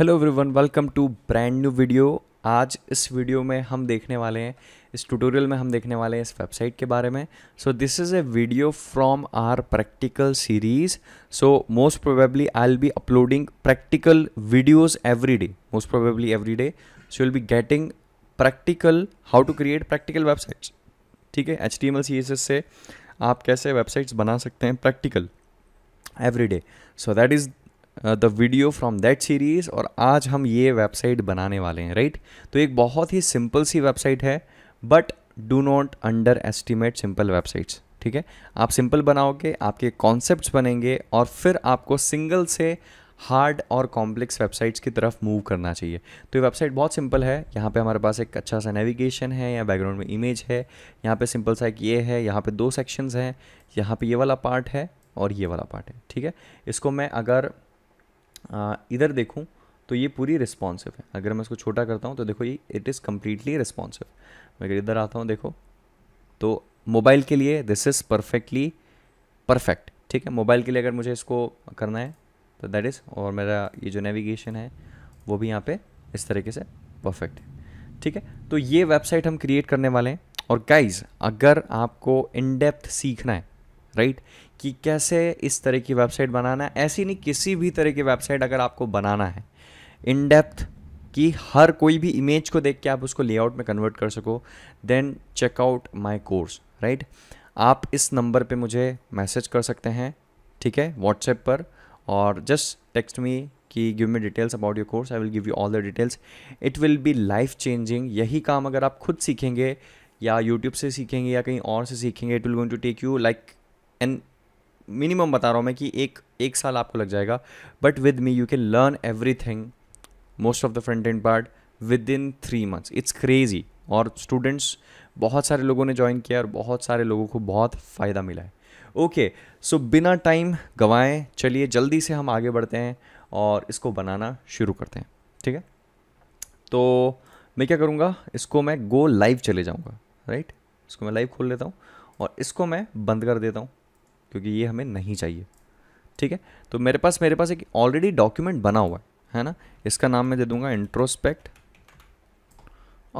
Hello everyone welcome to brand new video आज इस video में हम देखने वाले हैं इस ट्यूटोरियल में हम देखने वाले हैं इस वेबसाइट के बारे में so this is a video from our practical series so most probably I will be uploading practical videos every day most probably every day so will be getting practical how to create practical websites ठीक है H T M L C S S से आप कैसे websites बना सकते हैं practical every day so that is the video from that series और आज हम ये वेबसाइट बनाने वाले हैं राइट right? तो एक बहुत ही सिंपल सी वेबसाइट है but do not underestimate simple websites ठीक है आप सिंपल बनाओगे आपके कॉन्सेप्ट बनेंगे और फिर आपको सिंगल से हार्ड और कॉम्प्लेक्स वेबसाइट्स की तरफ मूव करना चाहिए तो ये वेबसाइट बहुत सिंपल है यहाँ पे हमारे पास एक अच्छा सा नेविगेशन है या बैकग्राउंड में इमेज है यहाँ पे सिंपल सा एक ये है यहाँ पे दो सेक्शंस हैं यहाँ पे ये वाला पार्ट है और ये वाला पार्ट है ठीक है इसको मैं अगर इधर देखूँ तो ये पूरी रिस्पॉन्सिव है अगर मैं इसको छोटा करता हूँ तो देखो ये इट इज़ कम्प्लीटली रिस्पॉन्सिव मैं अगर इधर आता हूँ देखो तो मोबाइल के लिए दिस इज़ परफेक्टली परफेक्ट ठीक है मोबाइल के लिए अगर मुझे इसको करना है तो दैट इज़ और मेरा ये जो नेविगेशन है वो भी यहाँ पे इस तरीके से परफेक्ट है ठीक है तो ये वेबसाइट हम क्रिएट करने वाले हैं और गाइज अगर आपको इन डेप्थ सीखना है राइट right? कि कैसे इस तरह की वेबसाइट बनाना है ऐसी नहीं किसी भी तरह की वेबसाइट अगर आपको बनाना है इन डेप्थ कि हर कोई भी इमेज को देख के आप उसको लेआउट में कन्वर्ट कर सको then checkout my course right आप इस नंबर पे मुझे मैसेज कर सकते हैं ठीक है व्हाट्सएप पर और जस्ट टेक्स्ट मी कि give me details about your course I will give you all the details it will be life changing यही काम अगर आप खुद सीखेंगे या यूट्यूब से सीखेंगे या कहीं और से सीखेंगे it will going to take you like and minimum बता रहा हूँ मैं कि एक एक साल आपको लग जाएगा but with me you can learn everything most of the front end part within three months it's crazy और स्टूडेंट्स बहुत सारे लोगों ने ज्वाइन किया और बहुत सारे लोगों को बहुत फ़ायदा मिला है ओके okay, सो so बिना टाइम गवाएं चलिए जल्दी से हम आगे बढ़ते हैं और इसको बनाना शुरू करते हैं ठीक है तो मैं क्या करूँगा इसको मैं गो लाइव चले जाऊँगा राइट इसको मैं लाइव खोल लेता हूँ और इसको मैं बंद कर देता हूँ क्योंकि ये हमें नहीं चाहिए ठीक है तो मेरे पास मेरे पास एक ऑलरेडी डॉक्यूमेंट बना हुआ है है ना इसका नाम मैं दे दूंगा इंट्रोस्पेक्ट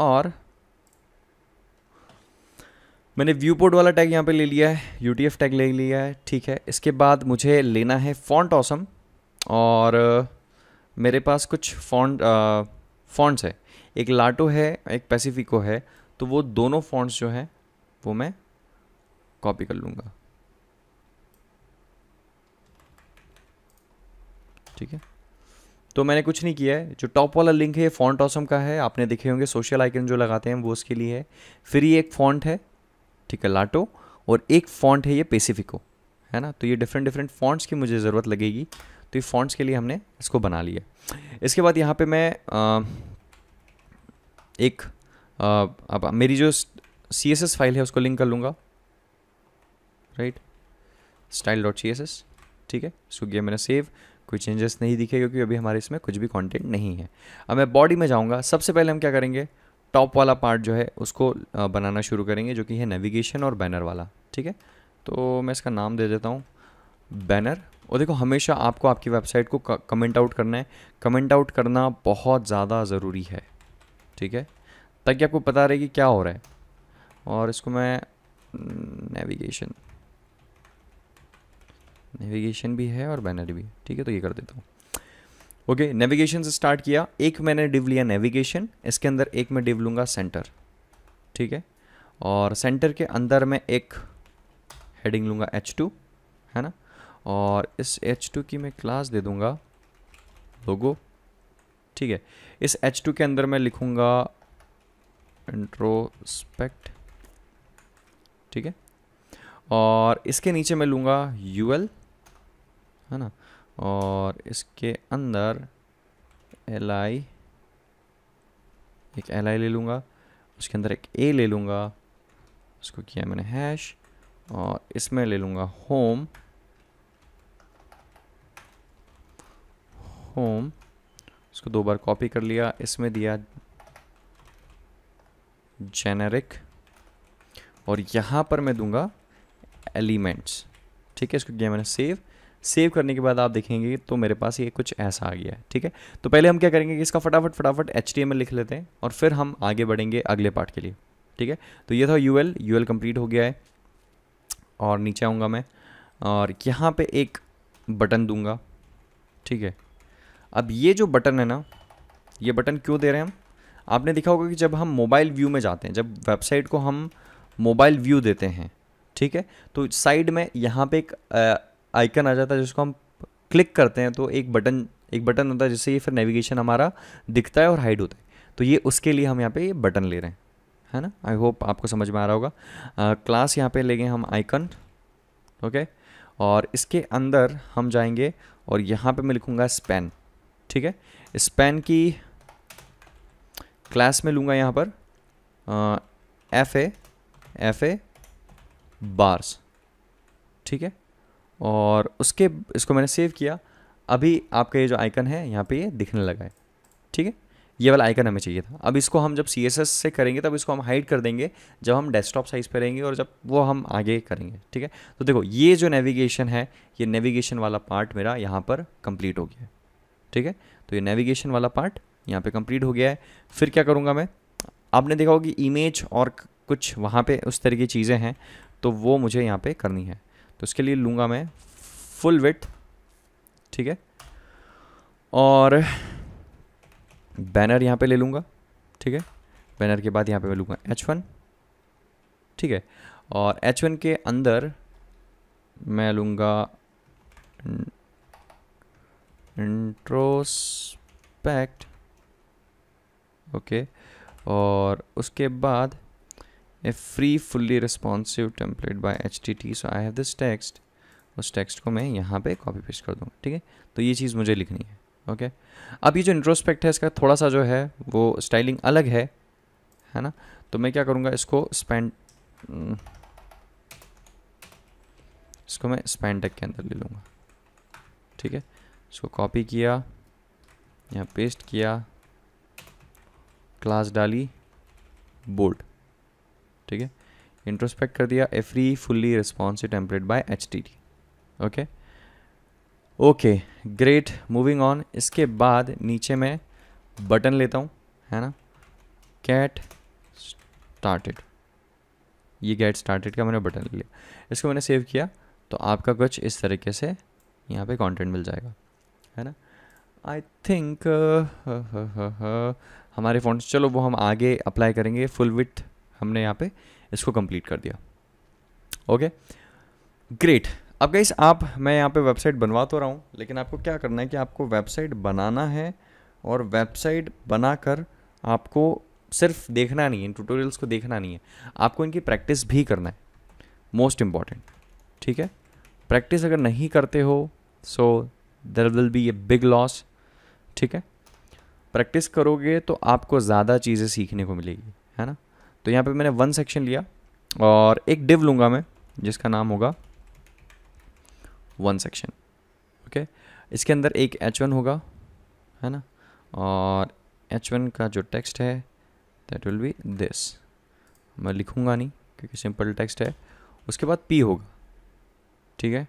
और मैंने व्यू पोर्ट वाला टैग यहाँ पे ले लिया है यू टैग ले लिया है ठीक है इसके बाद मुझे लेना है फॉन्ट ऑसम और मेरे पास कुछ फॉन्ट फॉन्ट्स है एक लाटो है एक पैसिफिको है तो वो दोनों फॉन्ट्स जो हैं वो मैं कॉपी कर लूँगा ठीक है तो मैंने कुछ नहीं किया है जो टॉप वाला लिंक है ये फॉन्ट ऑसम का है आपने देखे होंगे सोशल आइकन जो लगाते हैं वो उसके लिए है फिर ये एक फॉन्ट है ठीक है लाटो और एक फॉन्ट है ये पेसिफिको है ना तो ये डिफरेंट डिफरेंट फॉन्ट्स की मुझे ज़रूरत लगेगी तो ये फॉन्ट्स के लिए हमने इसको बना लिया इसके बाद यहाँ पर मैं आ, एक आ, अब मेरी जो सी फाइल है उसको लिंक कर लूँगा राइट स्टाइल डॉट सी ठीक है सुगिया मैंने सेव कोई चेंजेस नहीं दिखे क्योंकि अभी हमारे इसमें कुछ भी कंटेंट नहीं है अब मैं बॉडी में जाऊँगा सबसे पहले हम क्या करेंगे टॉप वाला पार्ट जो है उसको बनाना शुरू करेंगे जो कि है नेविगेशन और बैनर वाला ठीक है तो मैं इसका नाम दे देता हूँ बैनर और देखो हमेशा आपको आपकी वेबसाइट को कमेंट आउट करना है कमेंट आउट करना बहुत ज़्यादा ज़रूरी है ठीक है ताकि आपको पता रहे कि क्या हो रहा है और इसको मैं नेविगेशन नेविगेशन भी है और बैनर भी ठीक है तो ये कर देता हूँ ओके नेविगेशन से स्टार्ट किया एक मैंने डिव लिया नेविगेशन इसके अंदर एक मैं डिव लूँगा सेंटर ठीक है और सेंटर के अंदर मैं एक हेडिंग लूँगा एच टू है ना और इस एच टू की मैं क्लास दे दूँगा लोगो ठीक है इस एच टू के अंदर मैं लिखूँगा इंट्रोस्पेक्ट ठीक है और इसके नीचे मैं लूँगा यू एल है ना और इसके अंदर एल आई एक एल आई ले लूँगा उसके अंदर एक ए ले लूँगा उसको किया मैंने हैश और इसमें ले लूँगा होम होम उसको दो बार कॉपी कर लिया इसमें दिया जेनेरिक और यहाँ पर मैं दूंगा एलिमेंट्स ठीक है इसको किया मैंने सेव सेव करने के बाद आप देखेंगे तो मेरे पास ये कुछ ऐसा आ गया है ठीक है तो पहले हम क्या करेंगे कि इसका फटाफट फटाफट एच लिख लेते हैं और फिर हम आगे बढ़ेंगे अगले पार्ट के लिए ठीक है तो ये था U L U L complete हो गया है और नीचे आऊँगा मैं और यहाँ पर एक बटन दूंगा ठीक है अब ये जो बटन है ना ये बटन क्यों दे रहे हैं हम आपने देखा होगा कि जब हम मोबाइल व्यू में जाते हैं जब वेबसाइट को हम मोबाइल व्यू देते हैं ठीक है तो साइड में यहाँ पे एक आइकन आ जाता है जिसको हम क्लिक करते हैं तो एक बटन एक बटन होता है जिससे ये फिर नेविगेशन हमारा दिखता है और हाइड होता है तो ये उसके लिए हम यहाँ पे ये बटन ले रहे हैं है ना आई होप आपको समझ में आ रहा होगा क्लास यहाँ पे ले गए हम आइकन ओके और इसके अंदर हम जाएंगे और यहाँ पे मैं लिखूँगा स्पेन ठीक है स्पेन की क्लास में लूँगा यहाँ पर F A F A bars ठीक है और उसके इसको मैंने सेव किया अभी आपका ये जो आइकन है यहाँ पे ये दिखने लगा है ठीक है ये वाला आइकन हमें चाहिए था अब इसको हम जब सी से करेंगे तब इसको हम हाइड कर देंगे जब हम डेस्कटॉप साइज़ पर रहेंगे और जब वो हम आगे करेंगे ठीक है तो देखो ये जो नेविगेशन है ये नेविगेशन वाला पार्ट मेरा यहाँ पर कंप्लीट हो गया है ठीक है तो ये नेविगेशन वाला पार्ट यहाँ पे कंप्लीट हो गया है फिर क्या करूँगा मैं आपने देखा होगी इमेज और कुछ वहाँ पर उस तरह की चीज़ें हैं तो वो मुझे यहाँ पर करनी है तो इसके लिए लूँगा मैं फुल विथ ठीक है और बैनर यहाँ पे ले लूँगा ठीक है बैनर के बाद यहाँ पे मैं लूँगा एच वन ठीक है और एच वन के अंदर मैं लूँगा इंट्रोस्पेक्ट ओके और उसके बाद a free fully responsive template by htt so i have this text उस टेक्स्ट को मैं यहाँ पे कॉपी पेस्ट कर दूँगा ठीक है तो ये चीज़ मुझे लिखनी है ओके अब ये जो इंट्रोस्पेक्ट है इसका थोड़ा सा जो है वो स्टाइलिंग अलग है है ना तो मैं क्या करूँगा इसको स्पेंड हम्म, इसको मैं स्पेन टेक के अंदर ले लूँगा ठीक है इसको कॉपी किया यहाँ पेस्ट किया क्लास डाली बोल्ड ठीक है इंट्रोस्पेक्ट कर दिया every fully response template by H T T okay okay great moving on इसके बाद नीचे मैं बटन लेता हूँ है ना कैट स्टार्टेड ये गेट स्टार्टेड का मैंने बटन ले लिया इसको मैंने सेव किया तो आपका कुछ इस तरीके से यहाँ पे कंटेंट मिल जाएगा है ना I think uh, uh, uh, हमारे फोन चलो वो हम आगे अप्लाई करेंगे फुल विथ हमने यहाँ पे इसको कंप्लीट कर दिया ओके ग्रेट अब गाइस आप मैं यहाँ पे वेबसाइट बनवा तो रहा हूँ लेकिन आपको क्या करना है कि आपको वेबसाइट बनाना है और वेबसाइट बनाकर आपको सिर्फ देखना नहीं है इन ट्यूटोरियल्स को देखना नहीं है आपको इनकी प्रैक्टिस भी करना है मोस्ट इम्पॉर्टेंट ठीक है प्रैक्टिस अगर नहीं करते हो so there will be a big loss ठीक है प्रैक्टिस करोगे तो आपको ज़्यादा चीज़ें सीखने को मिलेगी है ना तो यहाँ पे मैंने वन सेक्शन लिया और एक डिव लूँगा मैं जिसका नाम होगा वन सेक्शन ओके इसके अंदर एक एच वन होगा है ना और एच वन का जो टेक्स्ट है दैट विल बी दिस मैं लिखूँगा नहीं क्योंकि सिंपल टेक्स्ट है उसके बाद पी होगा ठीक है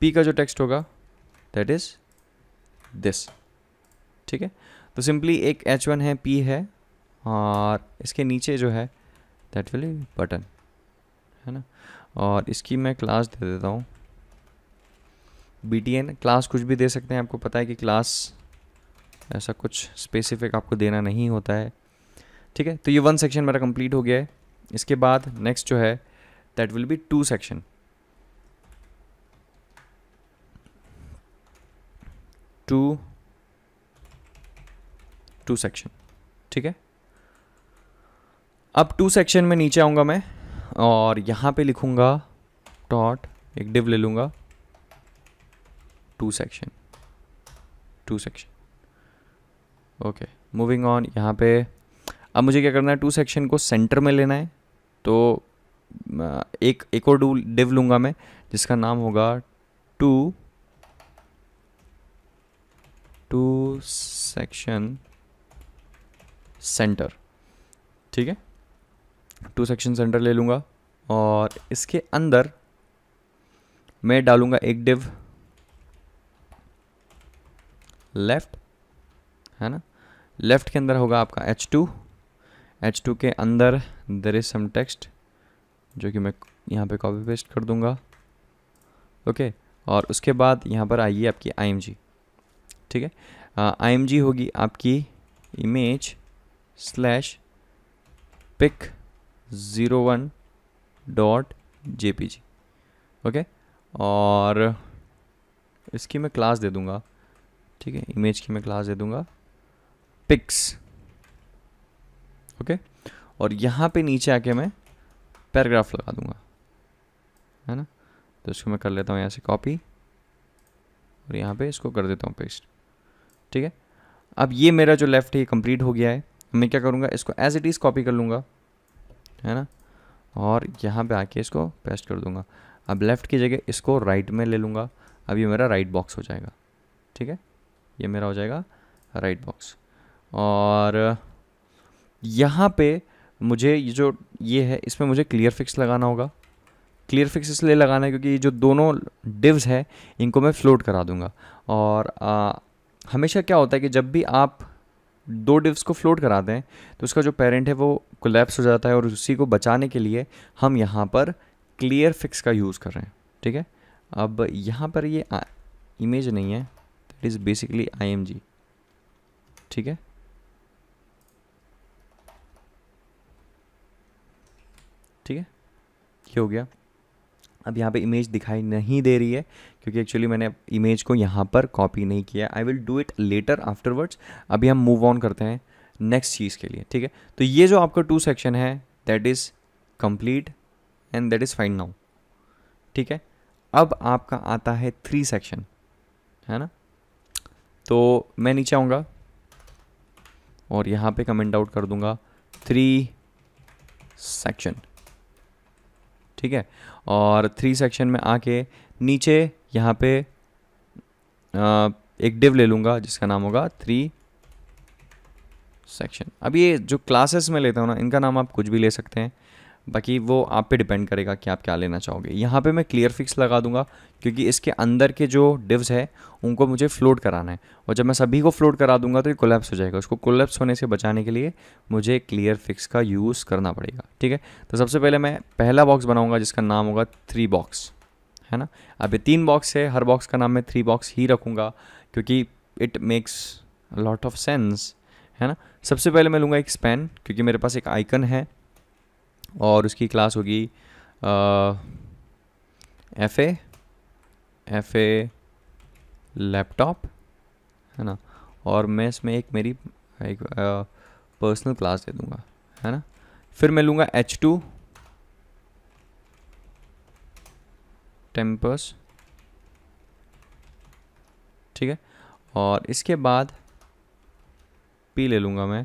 पी का जो टेक्स्ट होगा दैट इज़ दिस ठीक है तो सिंपली एक एच वन है पी है और इसके नीचे जो है दैट विल बटन है ना और इसकी मैं क्लास दे देता हूँ बी टी एन क्लास कुछ भी दे सकते हैं आपको पता है कि क्लास ऐसा कुछ स्पेसिफिक आपको देना नहीं होता है ठीक है तो ये वन सेक्शन मेरा कंप्लीट हो गया है इसके बाद नेक्स्ट जो है that will be two section two two section ठीक है अब टू सेक्शन में नीचे आऊँगा मैं और यहाँ पे लिखूँगा डॉट एक डिव ले लूँगा two section two section okay moving on यहाँ पे अब मुझे क्या करना है टू सेक्शन को सेंटर में लेना है तो एक एक और डिव लूँगा मैं जिसका नाम होगा टू टू सेक्शन सेंटर ठीक है टू सेक्शन सेंटर ले लूँगा और इसके अंदर मैं डालूँगा एक डिव लेफ़्ट है ना लेफ़्ट के अंदर होगा आपका एच टू एच टू के अंदर देर इज़ सम टेक्स्ट जो कि मैं यहाँ पे कॉपी पेस्ट कर दूँगा ओके okay, और उसके बाद यहाँ पर आइए आपकी आई ठीक है आई होगी आपकी image slash pic zero one dot J P G okay और इसकी मैं क्लास दे दूँगा ठीक है इमेज की मैं क्लास दे दूँगा पिक्स ओके और यहाँ पे नीचे आके मैं पैराग्राफ लगा दूँगा है ना तो इसको मैं कर लेता हूँ यहाँ से कॉपी और यहाँ पे इसको कर देता हूँ पेस्ट ठीक है अब ये मेरा जो लेफ़्ट है ये कंप्लीट हो गया है मैं क्या करूँगा इसको एज इट इज़ कॉपी कर लूँगा है ना और यहाँ पे आके इसको पेस्ट कर दूँगा अब लेफ़्ट की जगह इसको राइट में ले लूँगा अब ये मेरा राइट बॉक्स हो जाएगा ठीक है ये मेरा हो जाएगा राइट बॉक्स और यहाँ पे मुझे ये जो ये है इसमें मुझे क्लियर फिक्स लगाना होगा क्लियर फिक्स इसलिए लगाना है क्योंकि ये जो दोनों डिव्स है इनको मैं फ्लोट करा दूँगा और आ, हमेशा क्या होता है कि जब भी आप दो डिव्स को फ्लोट करा दें तो उसका जो पेरेंट है वो कोलेप्स हो जाता है और उसी को बचाने के लिए हम यहाँ पर क्लियर फिक्स का यूज़ कर रहे हैं ठीक है अब यहाँ पर ये इमेज नहीं है इट इज़ बेसिकली आई ठीक है ठीक है ये हो गया अब यहाँ पे इमेज दिखाई नहीं दे रही है क्योंकि एक्चुअली मैंने इमेज को यहाँ पर कॉपी नहीं किया I will do it later afterwards अभी हम मूव ऑन करते हैं नेक्स्ट चीज़ के लिए ठीक है तो ये जो आपका टू सेक्शन है that is complete and that is fine now ठीक है अब आपका आता है थ्री सेक्शन है ना तो मैं नीचे आऊँगा और यहाँ पे कमेंट आउट कर दूंगा थ्री सेक्शन ठीक है और थ्री सेक्शन में आके नीचे यहाँ पे एक डिव ले लूँगा जिसका नाम होगा थ्री सेक्शन अब ये जो क्लासेस में लेता हूँ ना इनका नाम आप कुछ भी ले सकते हैं बाकी वो आप पे डिपेंड करेगा कि आप क्या लेना चाहोगे यहाँ पे मैं क्लियर फिक्स लगा दूंगा क्योंकि इसके अंदर के जो डिव्स है उनको मुझे फ्लोट कराना है और जब मैं सभी को फ्लोट करा दूंगा तो ये कोलेप्स हो जाएगा उसको कोलेप्स होने से बचाने के लिए मुझे क्लियर फिक्स का यूज़ करना पड़ेगा ठीक है तो सबसे पहले मैं पहला बॉक्स बनाऊँगा जिसका नाम होगा थ्री बॉक्स है ना अब ये तीन बॉक्स है हर बॉक्स का नाम मैं थ्री बॉक्स ही रखूँगा क्योंकि it makes lot of sense है ना सबसे पहले मैं लूँगा एक स्पेन क्योंकि मेरे पास एक आइकन है और उसकी क्लास होगी F A F A laptop है ना और मैं इसमें एक मेरी एक पर्सनल क्लास दे दूँगा है ना फिर मैं लूँगा एच टू टेम्पस ठीक है और इसके बाद पी ले लूँगा मैं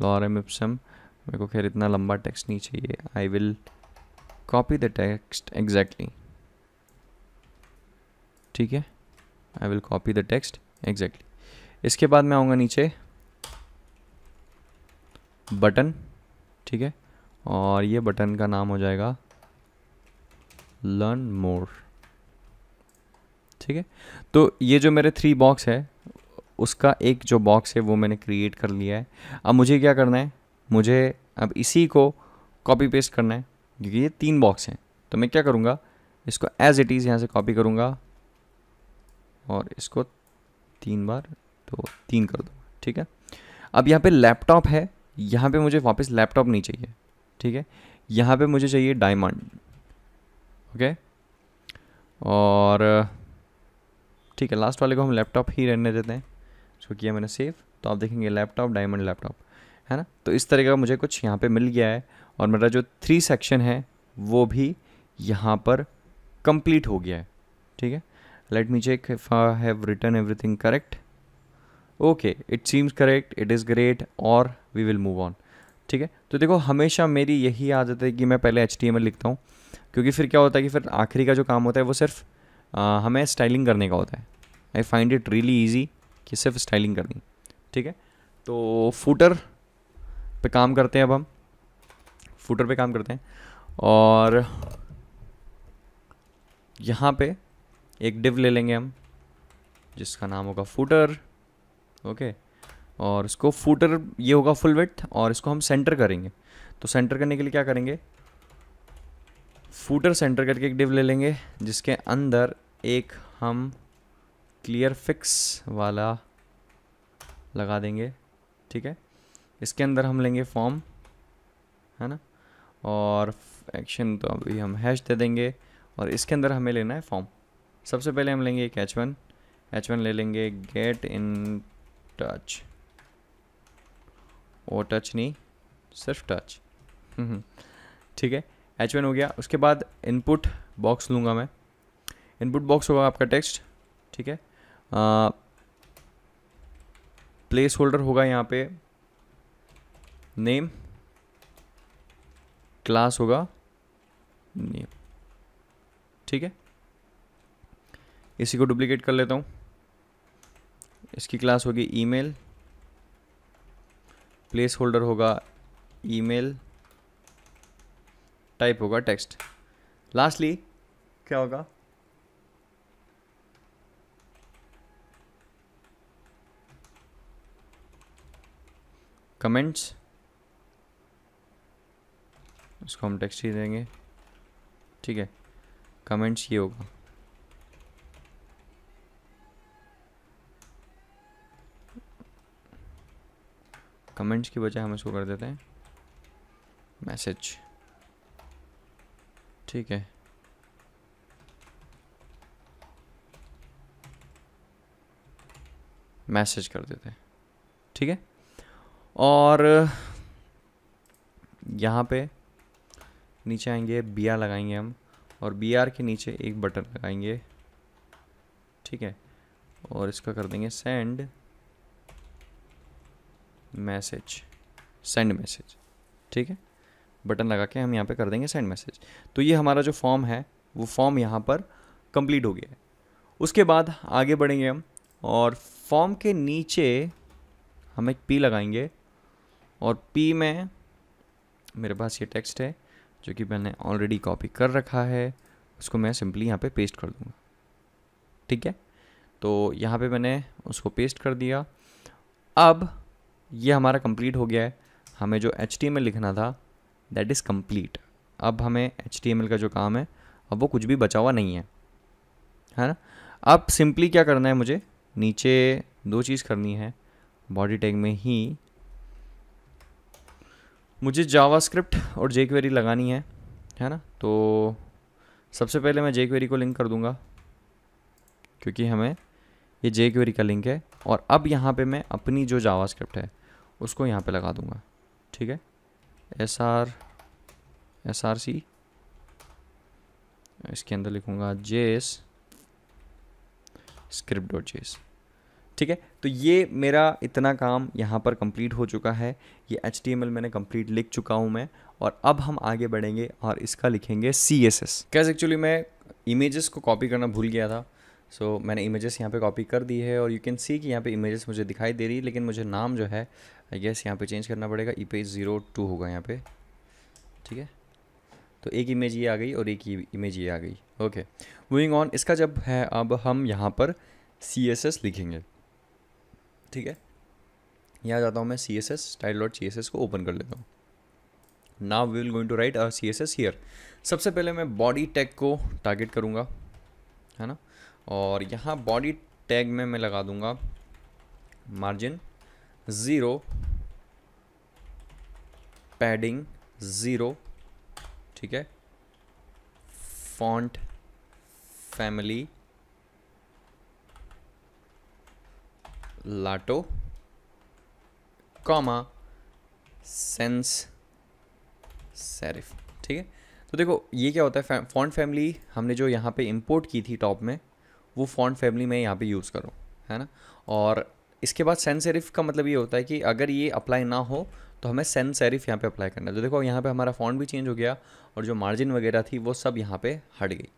लॉरम इप्सम मेरे को खैर इतना लंबा टेक्स्ट नहीं चाहिए I will copy the text exactly ठीक है I will copy the text exactly इसके बाद मैं आऊँगा नीचे बटन ठीक है और ये बटन का नाम हो जाएगा लर्न मोर ठीक है तो ये जो मेरे थ्री बॉक्स है उसका एक जो बॉक्स है वो मैंने क्रिएट कर लिया है अब मुझे क्या करना है मुझे अब इसी को कॉपी पेस्ट करना है क्योंकि ये तीन बॉक्स हैं तो मैं क्या करूँगा इसको एज इट इज़ यहाँ से कॉपी करूँगा और इसको तीन बार तो तीन कर दूँगा ठीक है अब यहाँ पे लैपटॉप है यहाँ पे मुझे वापस लैपटॉप नहीं चाहिए ठीक है यहाँ पे मुझे चाहिए डायमंड ओके और ठीक है लास्ट वाले को हम लैपटॉप ही रहने देते हैं इसको किया मैंने सेव तो आप देखेंगे लैपटॉप डायमंड लैपटॉप है ना तो इस तरह का मुझे कुछ यहाँ पे मिल गया है और मेरा जो थ्री सेक्शन है वो भी यहाँ पर कंप्लीट हो गया है ठीक है let me check if I have return everything correct okay it seems correct it is great और वी विल मूव ऑन ठीक है तो देखो हमेशा मेरी यही आदत है कि मैं पहले एच लिखता हूँ क्योंकि फिर क्या होता है कि फिर आखिरी का जो काम होता है वो सिर्फ आ, हमें स्टाइलिंग करने का होता है I find it really easy कि सिर्फ स्टाइलिंग करनी ठीक है तो फूटर पे काम करते हैं अब हम फूटर पे काम करते हैं और यहाँ पे एक डिव ले लेंगे हम जिसका नाम होगा फूटर ओके और इसको फूटर ये होगा फुल विथ और इसको हम सेंटर करेंगे तो सेंटर करने के लिए क्या करेंगे फूटर सेंटर करके एक डिव ले लेंगे जिसके अंदर एक हम क्लियर फिक्स वाला लगा देंगे ठीक है इसके अंदर हम लेंगे फॉर्म है ना और एक्शन तो अभी हम हैश दे देंगे और इसके अंदर हमें लेना है फॉर्म सबसे पहले हम लेंगे एक एच वन एच वन ले लेंगे get in touch oh touch नहीं सिर्फ टच हम्म, ठीक है एच वन हो गया उसके बाद इनपुट बॉक्स लूँगा मैं इनपुट बॉक्स होगा आपका टेक्स्ट ठीक है प्लेस होल्डर होगा यहाँ पे नेम क्लास होगा नेम ठीक है इसी को डुप्लीकेट कर लेता हूँ इसकी क्लास होगी ईमेल प्लेस होल्डर होगा ईमेल टाइप होगा टेक्स्ट लास्टली क्या होगा कमेंट्स इसको हम टेक्स्ट ही देंगे ठीक है कमेंट्स ये होगा कमेंट्स की बजाय हम इसको कर देते हैं मैसेज ठीक है मैसेज कर देते हैं ठीक है और यहाँ पे नीचे आएंगे बी आर लगाएंगे हम और बी आर के नीचे एक बटन लगाएंगे ठीक है और इसका कर देंगे सेंड मैसेज सेंड मैसेज ठीक है बटन लगा के हम यहाँ पे कर देंगे सेंड मैसेज तो ये हमारा जो फॉर्म है वो फॉर्म यहाँ पर कंप्लीट हो गया है उसके बाद आगे बढ़ेंगे हम और फॉर्म के नीचे हम एक पी लगाएंगे और पी में मेरे पास ये टेक्स्ट है जो कि मैंने ऑलरेडी कॉपी कर रखा है उसको मैं सिंपली यहाँ पे पेस्ट कर दूँगा ठीक है तो यहाँ पे मैंने उसको पेस्ट कर दिया अब ये हमारा कंप्लीट हो गया है हमें जो एच लिखना था दैट इज़ कम्प्लीट अब हमें एच का जो काम है अब वो कुछ भी बचा हुआ नहीं है है ना अब सिंपली क्या करना है मुझे नीचे दो चीज़ करनी है बॉडी टैग में ही मुझे जावास्क्रिप्ट और जे क्वेरी लगानी है है ना तो सबसे पहले मैं जे क्वेरी को लिंक कर दूंगा क्योंकि हमें ये जे क्वेरी का लिंक है और अब यहाँ पे मैं अपनी जो जावास्क्रिप्ट है उसको यहाँ पे लगा दूंगा ठीक है S R S R C इसके अंदर लिखूँगा J S script dot J S ठीक है तो ये मेरा इतना काम यहाँ पर कंप्लीट हो चुका है ये एच मैंने कंप्लीट लिख चुका हूँ मैं और अब हम आगे बढ़ेंगे और इसका लिखेंगे सी एस एस कैसे एक्चुअली मैं इमेजेस को कॉपी करना भूल गया था सो so, मैंने इमेजेस यहाँ पे कॉपी कर दी है और यू कैन सी कि यहाँ पे इमेजेस मुझे दिखाई दे रही है लेकिन मुझे नाम जो है आई गेस यहाँ पे चेंज करना पड़ेगा ई पेज ज़ीरो टू होगा यहाँ पे ठीक है तो एक इमेज ये आ गई और एक इमेज ये आ गई ओके मूविंग ऑन इसका जब है अब हम यहाँ पर सी एस एस लिखेंगे ठीक है यहाँ जाता हूँ मैं C S S style dot C S S को ओपन कर लेता हूँ now we will going to write our C S S here सबसे पहले मैं बॉडी टैग को टारगेट करूँगा है ना और यहाँ बॉडी टैग में मैं लगा दूँगा मार्जिन ज़ीरो पैडिंग ज़ीरो ठीक है font family Lato comma sans serif ठीक है तो देखो ये क्या होता है फॉन्ट फैमिली हमने जो यहाँ पे इंपोर्ट की थी टॉप में वो फॉन्ट फैमिली मैं यहाँ पे यूज़ करूँ है ना और इसके बाद सेंस सेरिफ का मतलब ये होता है कि अगर ये अप्लाई ना हो तो हमें सेंस सेरिफ यहाँ पे अप्लाई करना है तो देखो यहाँ पे हमारा फॉन्ट भी चेंज हो गया और जो मार्जिन वगैरह थी वो सब यहाँ पे हट गई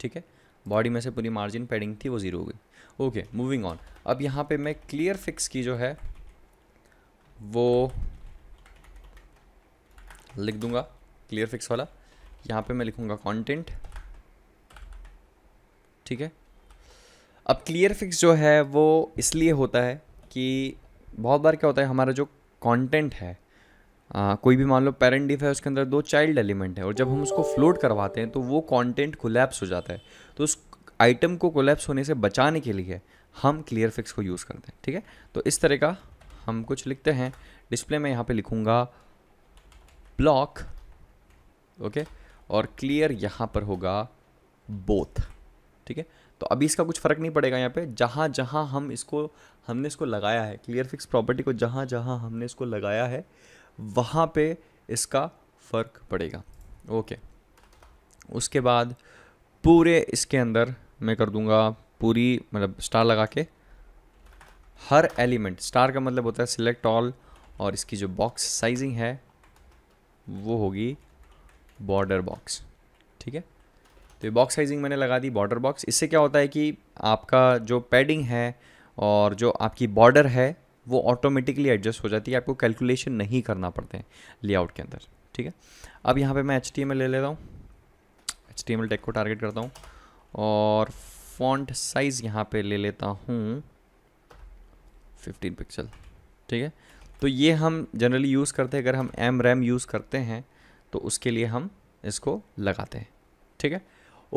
ठीक है बॉडी में से पूरी मार्जिन पैडिंग थी वो ज़ीरो हो गई ओके मूविंग ऑन अब यहाँ पे मैं क्लियर फिक्स की जो है वो लिख दूंगा क्लियर फिक्स वाला यहाँ पे मैं लिखूंगा कंटेंट ठीक है अब क्लियर फिक्स जो है वो इसलिए होता है कि बहुत बार क्या होता है हमारा जो कंटेंट है आ, कोई भी मान लो पेरेंट डिफ है उसके अंदर दो चाइल्ड एलिमेंट है और जब हम उसको फ्लोट करवाते हैं तो वो कंटेंट कोलैप्स हो जाता है तो उस आइटम को कोलेप्स होने से बचाने के लिए हम क्लियर फिक्स को यूज़ करते हैं ठीक है तो इस तरह का हम कुछ लिखते हैं डिस्प्ले में यहाँ पे लिखूँगा ब्लॉक ओके और क्लियर यहाँ पर होगा बोथ ठीक है तो अभी इसका कुछ फ़र्क नहीं पड़ेगा यहाँ पे जहाँ जहाँ हम इसको हमने इसको लगाया है क्लियर फिक्स प्रॉपर्टी को जहाँ जहाँ हमने इसको लगाया है वहाँ पे इसका फ़र्क पड़ेगा ओके उसके बाद पूरे इसके अंदर मैं कर दूंगा पूरी मतलब स्टार लगा के हर एलिमेंट स्टार का मतलब होता है सिलेक्ट ऑल और इसकी जो बॉक्स साइजिंग है वो होगी बॉर्डर बॉक्स ठीक है तो ये बॉक्स साइजिंग मैंने लगा दी बॉर्डर बॉक्स इससे क्या होता है कि आपका जो पैडिंग है और जो आपकी बॉर्डर है वो ऑटोमेटिकली एडजस्ट हो जाती है आपको कैलकुलेशन नहीं करना पड़ते हैं लेआउट के अंदर ठीक है अब यहाँ पे मैं एच ले लेता हूँ एच टी को टारगेट करता हूँ और फॉन्ट साइज़ यहाँ पे ले लेता हूँ 15 पिक्सल ठीक है तो ये हम जनरली यूज़ करते हैं अगर हम एम रैम यूज़ करते हैं तो उसके लिए हम इसको लगाते हैं ठीक है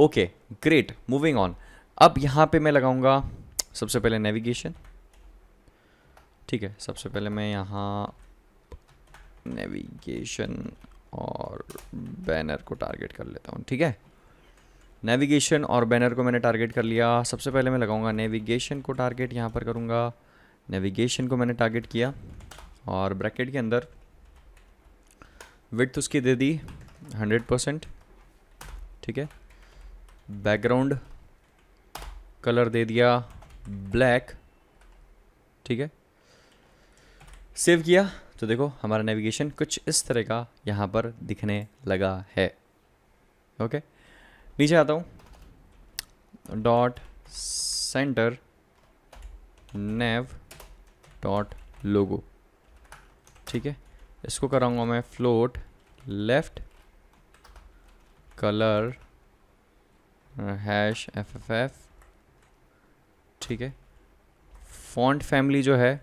ओके ग्रेट मूविंग ऑन अब यहाँ पे मैं लगाऊंगा सबसे पहले नेविगेशन ठीक है सबसे पहले मैं यहाँ नेविगेशन और बैनर को टारगेट कर लेता हूँ ठीक है नेविगेशन और बैनर को मैंने टारगेट कर लिया सबसे पहले मैं लगाऊंगा नेविगेशन को टारगेट यहाँ पर करूँगा नेविगेशन को मैंने टारगेट किया और ब्रैकेट के अंदर विथ उसकी दे दी हंड्रेड परसेंट ठीक है बैकग्राउंड कलर दे दिया ब्लैक ठीक है सेव किया तो देखो हमारा नेविगेशन कुछ इस तरह का यहाँ पर दिखने लगा है ओके okay? नीचे आता हूँ dot centre nav dot logo ठीक है इसको कराऊंगा मैं float left colour hash F F F ठीक है फॉन्ट फैमिली जो है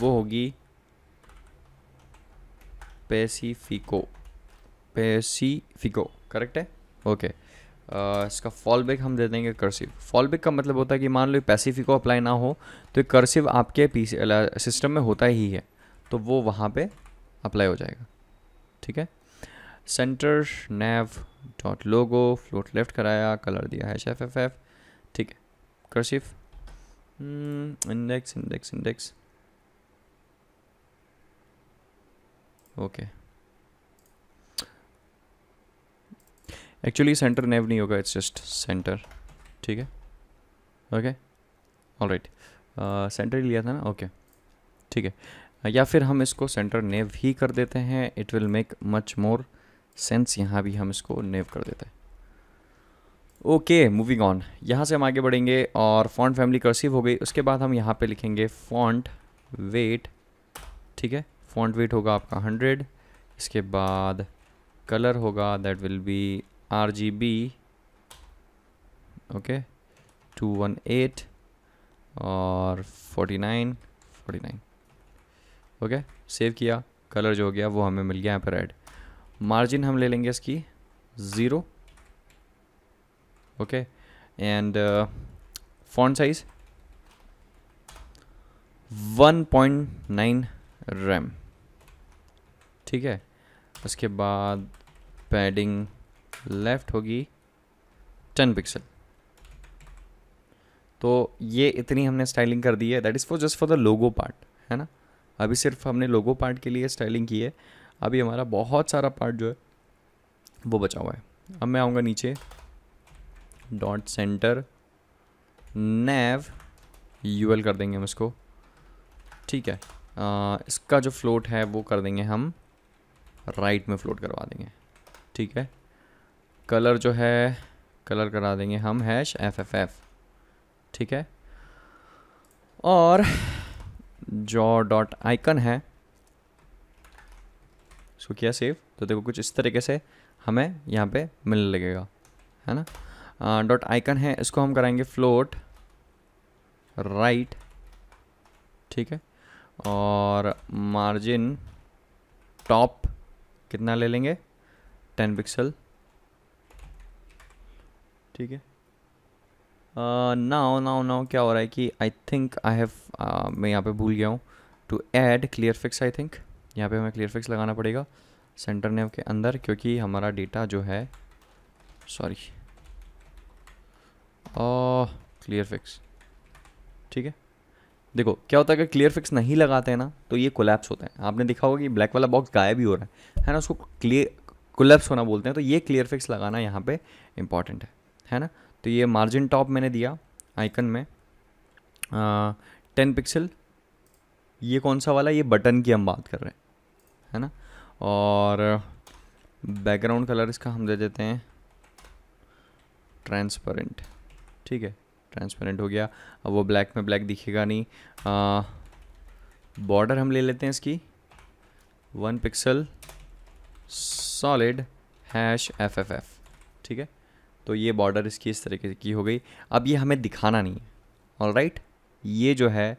वो होगी पेसीफिको पेसीफिको करेक्ट है ओके okay. Uh, इसका फॉल बैक हम दे देंगे कर्सिव फॉल बैक का मतलब होता है कि मान लो पैसिफिक को अप्लाई ना हो तो कर्सिव आपके पी सिस्टम में होता ही है तो वो वहाँ पे अप्लाई हो जाएगा ठीक है centre nav dot logo float left कराया कलर दिया है एफ एफ एफ ठीक है cursive index index index okay actually centre nav नहीं होगा इट्स जस्ट सेंटर ठीक है ओके ऑल राइट सेंटर ही लिया था ना ओके ठीक है uh, या फिर हम इसको सेंटर नेव ही कर देते हैं it will make much more sense यहाँ भी हम इसको नेव कर देते हैं ओके मूविंग ऑन यहाँ से हम आगे बढ़ेंगे और फॉन्ट फैमिली कर्सिव हो गई उसके बाद हम यहाँ पे लिखेंगे फॉन्ट वेट ठीक है फॉन्ट वेट होगा आपका हंड्रेड इसके बाद कलर होगा that will be RGB okay 218 और 49 49 ओके okay, सेव किया कलर जो हो गया वो हमें मिल गया यहाँ पर रेड मार्जिन हम ले लेंगे इसकी zero okay and font size 1.9 rem ठीक है उसके बाद पैडिंग लेफ़्ट होगी टेन पिक्सल तो ये इतनी हमने स्टाइलिंग कर दी है that is for just for the logo part है ना अभी सिर्फ हमने लोगो पार्ट के लिए स्टाइलिंग की है अभी हमारा बहुत सारा पार्ट जो है वो बचा हुआ है अब मैं आऊँगा नीचे डॉट सेंटर नेव एल कर देंगे हम इसको ठीक है आ, इसका जो फ्लोट है वो कर देंगे हम राइट में फ्लोट करवा देंगे ठीक है कलर जो है कलर करा देंगे हम हैश एफ एफ एफ ठीक है और जो डॉट आइकन है इसको किया सेव तो देखो कुछ इस तरीके से हमें यहाँ पे मिलने लगेगा है ना डॉट आइकन है इसको हम कराएंगे फ्लोट राइट ठीक है और मार्जिन टॉप कितना ले लेंगे टेन पिक्सल ठीक है नाउ नाउ नाउ क्या हो रहा है कि आई थिंक आई हैव मैं यहाँ पे भूल गया हूँ to add clearfix I think यहाँ पे हमें क्लियर फिक्स लगाना पड़ेगा सेंटर नेव के अंदर क्योंकि हमारा डेटा जो है सॉरी क्लियर फिक्स ठीक है देखो क्या होता है अगर क्लियर फिक्स नहीं लगाते हैं ना तो ये कोलैप्स होते हैं आपने देखा होगा कि ब्लैक वाला बॉक्स गायब ही हो रहा है है ना उसको क्लियर कोलैप्स होना बोलते हैं तो ये क्लियर फिक्स लगाना यहाँ पे इंपॉर्टेंट है है ना तो ये मार्जिन टॉप मैंने दिया आइकन में टेन पिक्सल ये कौन सा वाला ये बटन की हम बात कर रहे हैं है ना और बैकग्राउंड कलर इसका हम दे देते हैं ट्रांसपेरेंट ठीक है ट्रांसपेरेंट हो गया अब वो ब्लैक में ब्लैक दिखेगा नहीं बॉर्डर हम ले लेते हैं इसकी one pixel solid hash F F F ठीक है तो ये बॉर्डर इसकी इस तरीके की हो गई अब ये हमें दिखाना नहीं है ऑल राइट ये जो है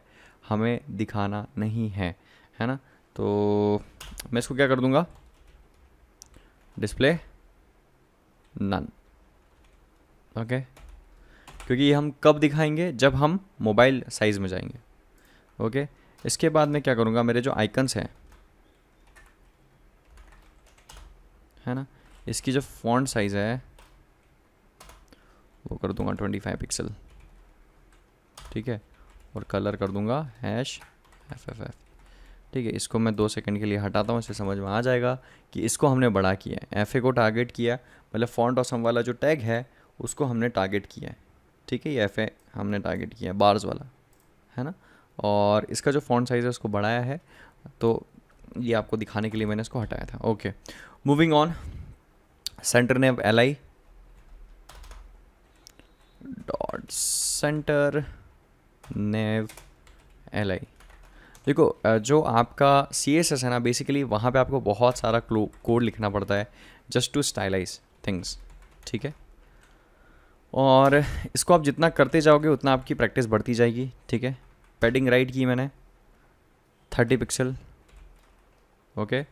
हमें दिखाना नहीं है है ना तो मैं इसको क्या कर दूँगा डिस्प्ले नन ओके क्योंकि ये हम कब दिखाएंगे जब हम मोबाइल साइज़ में जाएंगे ओके इसके बाद मैं क्या करूँगा मेरे जो आइकन्स हैं है ना इसकी जो फॉन्ट साइज़ है वो कर दूंगा ट्वेंटी फाइव पिक्सल ठीक है और कलर कर दूंगा हैश एफ एफ एफ ठीक है इसको मैं दो सेकंड के लिए हटाता हूँ इसे समझ में आ जाएगा कि इसको हमने बड़ा किया है एफ को टारगेट किया मतलब फॉन्ट और सम वाला जो टैग है उसको हमने टारगेट किया है ठीक है ये एफ हमने टारगेट किया है बार्स वाला है ना और इसका जो फॉन्ट साइज़ है उसको बढ़ाया है तो ये आपको दिखाने के लिए मैंने इसको हटाया था ओके मूविंग ऑन सेंटर ने L I dot centre nav L I देखो जो आपका सी एस एस है ना बेसिकली वहाँ पे आपको बहुत सारा क्लो कोड लिखना पड़ता है जस्ट टू स्टाइलाइज थिंग्स ठीक है और इसको आप जितना करते जाओगे उतना आपकी प्रैक्टिस बढ़ती जाएगी ठीक है पैडिंग राइट की मैंने थर्टी पिक्सल ओके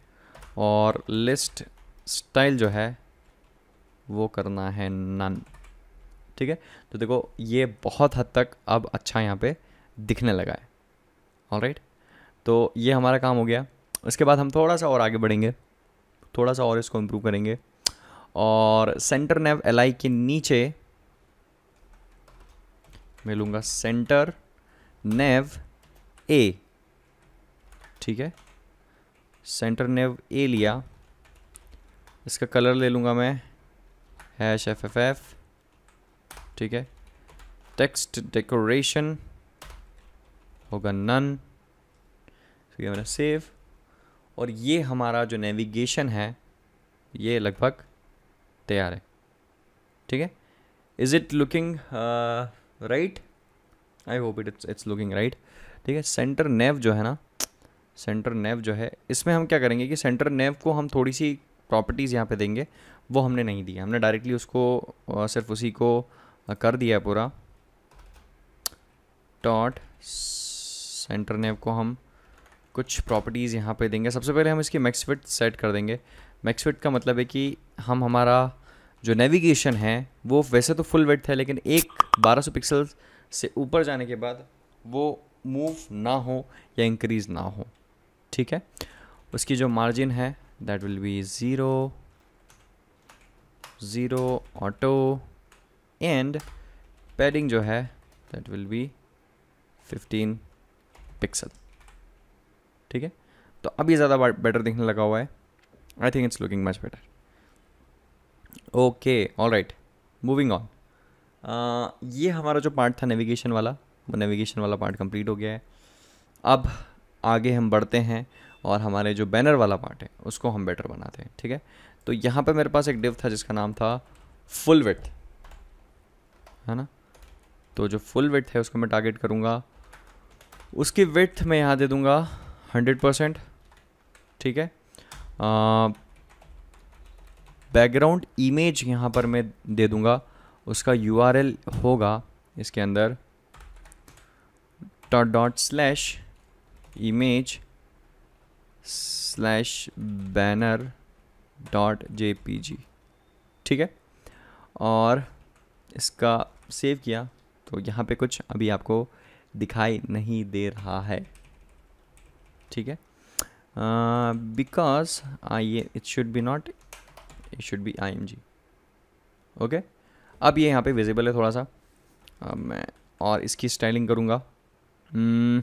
और लिस्ट स्टाइल जो है वो करना है नन ठीक है तो देखो ये बहुत हद तक अब अच्छा यहाँ पे दिखने लगा है ऑल right? तो ये हमारा काम हो गया उसके बाद हम थोड़ा सा और आगे बढ़ेंगे थोड़ा सा और इसको इम्प्रूव करेंगे और सेंटर नेव एल के नीचे मैं लूँगा सेंटर नेव ए ठीक है सेंटर नेव ए लिया इसका कलर ले लूँगा मैं हैश एफ एफ एफ ठीक है टेक्स्ट डेकोरेशन होगा नन तो ये सेव और ये हमारा जो नेविगेशन है ये लगभग तैयार है ठीक है is it looking right I hope it it's it's looking right ठीक है सेंटर नेव जो है ना सेंटर नेव जो है इसमें हम क्या करेंगे कि सेंटर नेव को हम थोड़ी सी प्रॉपर्टीज़ यहाँ पे देंगे वो हमने नहीं दी हमने डायरेक्टली उसको uh, सिर्फ उसी को हाँ, कर दिया है पूरा डॉट सेंटर नेव को हम कुछ प्रॉपर्टीज़ यहाँ पे देंगे सबसे पहले हम इसकी मैक्सफिट सेट कर देंगे मैक्सफिट का मतलब है कि हम हमारा जो नेविगेशन है वो वैसे तो फुल वेट है लेकिन एक 1200 पिक्सल से ऊपर जाने के बाद वो मूव ना हो या इंक्रीज ना हो ठीक है उसकी जो मार्जिन है that will be zero zero auto and padding जो है दैट विल बी 15 पिक्सल ठीक है तो अभी ज़्यादा बेटर दिखने लगा हुआ है I think it's looking much better okay all right moving on ये हमारा जो पार्ट था नेविगेशन वाला वो नेविगेशन वाला पार्ट कंप्लीट हो गया है अब आगे हम बढ़ते हैं और हमारे जो बैनर वाला पार्ट है उसको हम बेटर बनाते हैं ठीक है तो यहाँ पे मेरे पास एक डिव था जिसका नाम था फुल विथ है ना तो जो फुल विथ है उसको मैं टारगेट करूँगा उसकी विथ मैं यहाँ दे दूँगा हंड्रेड परसेंट ठीक है बैकग्राउंड इमेज यहाँ पर मैं दे दूँगा उसका यू होगा इसके अंदर dot dot slash image slash banner dot J ठीक है और इसका सेव किया तो यहाँ पे कुछ अभी आपको दिखाई नहीं दे रहा है ठीक है because I it should be not it should be I M G okay अब ये यहाँ पे विजिबल है थोड़ा सा अब मैं और इसकी स्टाइलिंग करूँगा हम्म।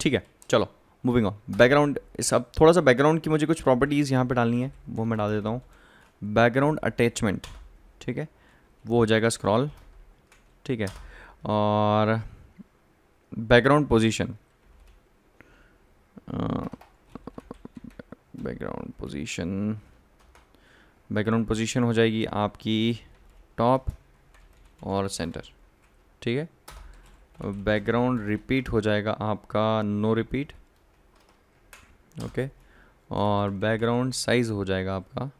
ठीक है चलो मूविंग ऑन बैकग्राउंड इस अब थोड़ा सा बैकग्राउंड की मुझे कुछ प्रॉपर्टीज़ यहाँ पे डालनी है वो मैं डाल देता हूँ बैकग्राउंड अटैचमेंट ठीक है वो हो जाएगा स्क्रॉल ठीक है और background position background position background position हो जाएगी आपकी टॉप और सेंटर ठीक है बैकग्राउंड रिपीट हो जाएगा आपका नो रिपीट ओके और बैकग्राउंड साइज़ हो जाएगा आपका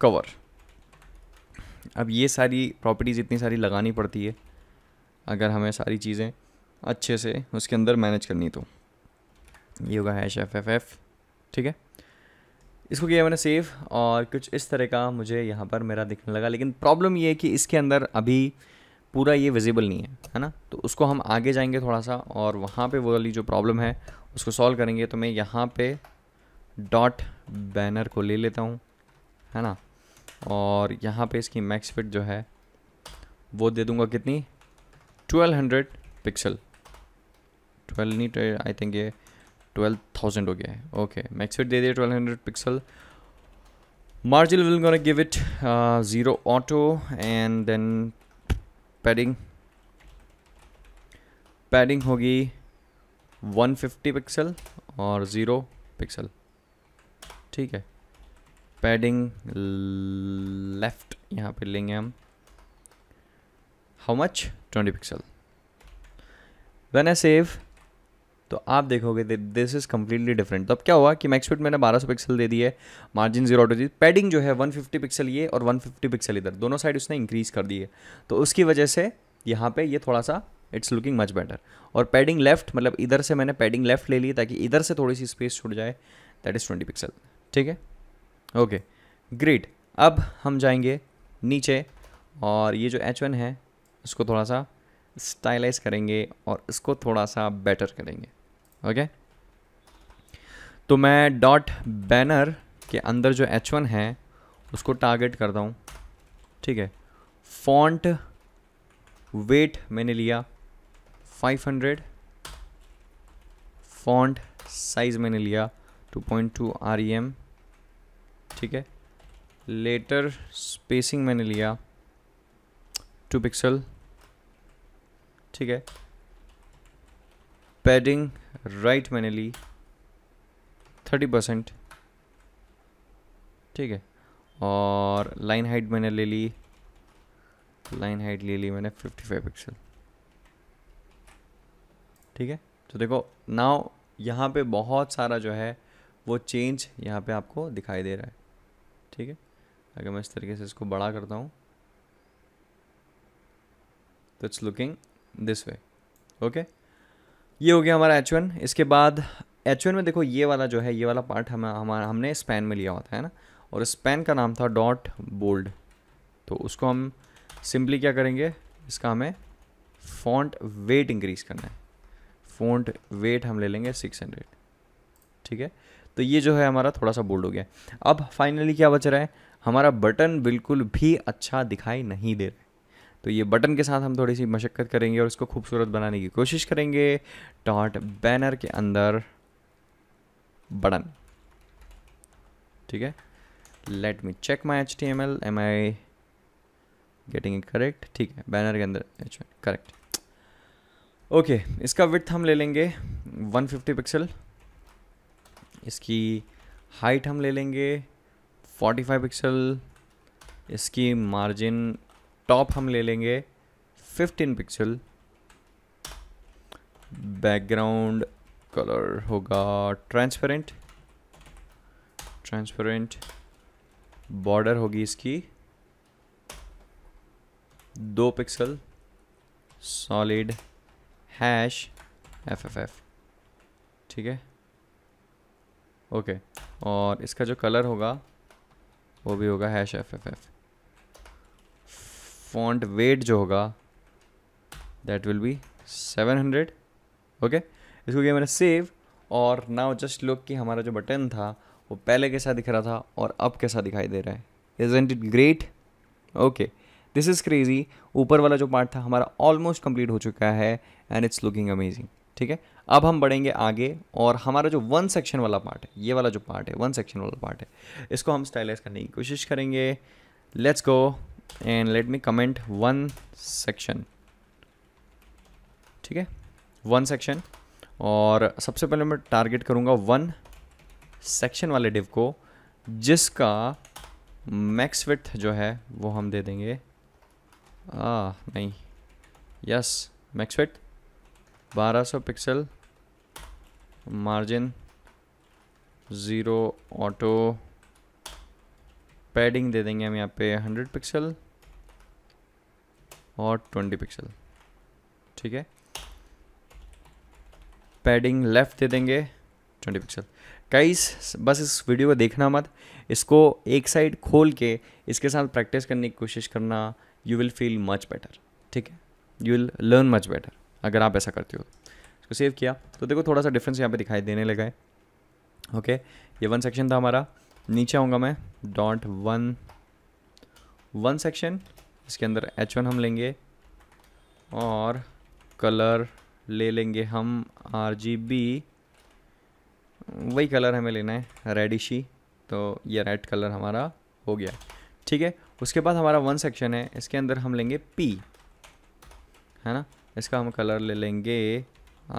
कवर अब ये सारी प्रॉपर्टीज़ इतनी सारी लगानी पड़ती है अगर हमें सारी चीज़ें अच्छे से उसके अंदर मैनेज करनी तो ये होगा हैश एफ एफ एफ ठीक है इसको किया मैंने सेव और कुछ इस तरह का मुझे यहाँ पर मेरा दिखने लगा लेकिन प्रॉब्लम ये है कि इसके अंदर अभी पूरा ये विजिबल नहीं है है ना तो उसको हम आगे जाएंगे थोड़ा सा और वहाँ पे वो वाली जो प्रॉब्लम है उसको सॉल्व करेंगे तो मैं यहाँ पे डॉट बैनर को ले लेता हूँ है ना और यहाँ पे इसकी मैक्स फिट जो है वो दे दूंगा कितनी 1200 पिक्सल 12 नहीं आई थिंक ये 12000 हो गया है ओके मैक्स फिट दे दिए 1200 pixel margin will gonna give it zero auto and then padding padding होगी 150 पिक्सल और ज़ीरो पिक्सल ठीक है पैडिंग लेफ्ट यहाँ पे लेंगे हम how much twenty pixel when I save तो आप देखोगे दिस इज़ कम्प्लीटली डिफरेंट तो अब क्या हुआ कि मैक्सपिट मैंने 1200 पिक्सल दे दी है मार्जिन जीरो ऑटो पैडिंग जो है 150 पिक्सल ये और 150 पिक्सल इधर दोनों साइड उसने इंक्रीज़ कर दी है तो उसकी वजह से यहाँ पे ये थोड़ा सा इट्स लुकिंग मच बेटर और पैडिंग लेफ्ट मतलब इधर से मैंने पैडिंग लेफ्ट ले ली ताकि इधर से थोड़ी सी स्पेस छुट जाए दैट इज़ ट्वेंटी पिक्सल ठीक है ओके ग्रेट अब हम जाएंगे नीचे और ये जो एच वन है इसको थोड़ा सा स्टाइलाइज करेंगे और इसको थोड़ा सा बेटर करेंगे ओके तो मैं डॉट बैनर के अंदर जो एच वन है उसको टारगेट करता हूँ ठीक है फॉन्ट वेट मैंने लिया 500 फॉन्ट साइज़ मैंने लिया 2.2 आर ई एम ठीक है लेटर स्पेसिंग मैंने लिया टू पिक्सल ठीक है पैडिंग राइट मैंने ली थर्टी परसेंट ठीक है और लाइन हाइट मैंने ले ली लाइन हाइट ले ली मैंने फिफ्टी फाइव पिक्सल ठीक है तो देखो नाव यहाँ पे बहुत सारा जो है वो चेंज यहाँ पे आपको दिखाई दे रहा है ठीक है अगर मैं इस तरीके से इसको बड़ा करता हूँ तो it's looking this way okay ये हो गया हमारा एच वन इसके बाद एच वन में देखो ये वाला जो है ये वाला पार्ट हम हमारा हमने स्पेन में लिया होता है ना और स्पेन का नाम था डॉट बोल्ड तो उसको हम सिंपली क्या करेंगे इसका हमें फॉन्ट वेट इंक्रीज करना है फॉन्ट वेट हम ले लेंगे सिक्स हंड्रेड ठीक है तो ये जो है हमारा थोड़ा सा बोल्ड हो गया अब फाइनली क्या बच रहा है हमारा बटन बिल्कुल भी अच्छा दिखाई नहीं दे रहा है तो ये बटन के साथ हम थोड़ी सी मशक्क़त करेंगे और इसको खूबसूरत बनाने की कोशिश करेंगे डॉट बैनर के अंदर बटन ठीक है let me check my H T M L am I getting it correct ठीक है बैनर के अंदर एच करेक्ट ओके इसका विथ हम ले लेंगे 150 पिक्सल इसकी हाइट हम ले लेंगे 45 पिक्सल इसकी मार्जिन टॉप हम ले लेंगे 15 पिक्सल बैकग्राउंड कलर होगा ट्रांसपेरेंट ट्रांसपेरेंट बॉर्डर होगी इसकी दो pixel solid hash F F F ठीक है ओके और इसका जो कलर होगा वो भी होगा hash F F F font weight जो होगा that will be seven hundred okay इसको किया मैंने सेव और नाउ जस्ट लुक कि हमारा जो बटन था वो पहले कैसा दिख रहा था और अब कैसा दिखाई दे रहा है is ain't it great okay this is crazy ऊपर वाला जो पार्ट था हमारा ऑलमोस्ट कंप्लीट हो चुका है एंड इट्स लुकिंग अमेजिंग ठीक है अब हम बढ़ेंगे आगे और हमारा जो वन सेक्शन वाला पार्ट है ये वाला जो पार्ट है वन सेक्शन वाला पार्ट है इसको हम स्टाइलाइज करने की कोशिश करेंगे let's go and let me comment one section ठीक है वन सेक्शन और सबसे पहले मैं टारगेट करूँगा वन सेक्शन वाले डिव को जिसका मैक्स विथ जो है वो हम दे देंगे आ ah, नहीं yes max width 1200 pixel margin zero auto padding दे देंगे हम यहाँ पे 100 पिक्सल और 20 पिक्सल ठीक है पैडिंग लेफ़्ट दे देंगे 20 पिक्सल कई बस इस वीडियो को देखना मत इसको एक साइड खोल के इसके साथ प्रैक्टिस करने की कोशिश करना you will feel much better ठीक है you will learn much better अगर आप ऐसा करते हो इसको सेव किया तो देखो थोड़ा सा डिफरेंस यहाँ पे दिखाई देने लगा है ओके ये वन सेक्शन था हमारा नीचे आऊँगा मैं डॉट वन वन सेक्शन इसके अंदर एच वन हम लेंगे और कलर ले लेंगे हम आर जी बी वही कलर हमें लेना है रेडिशी तो ये रेड कलर हमारा हो गया ठीक है उसके बाद हमारा वन सेक्शन है इसके अंदर हम लेंगे पी है ना इसका हम कलर ले लेंगे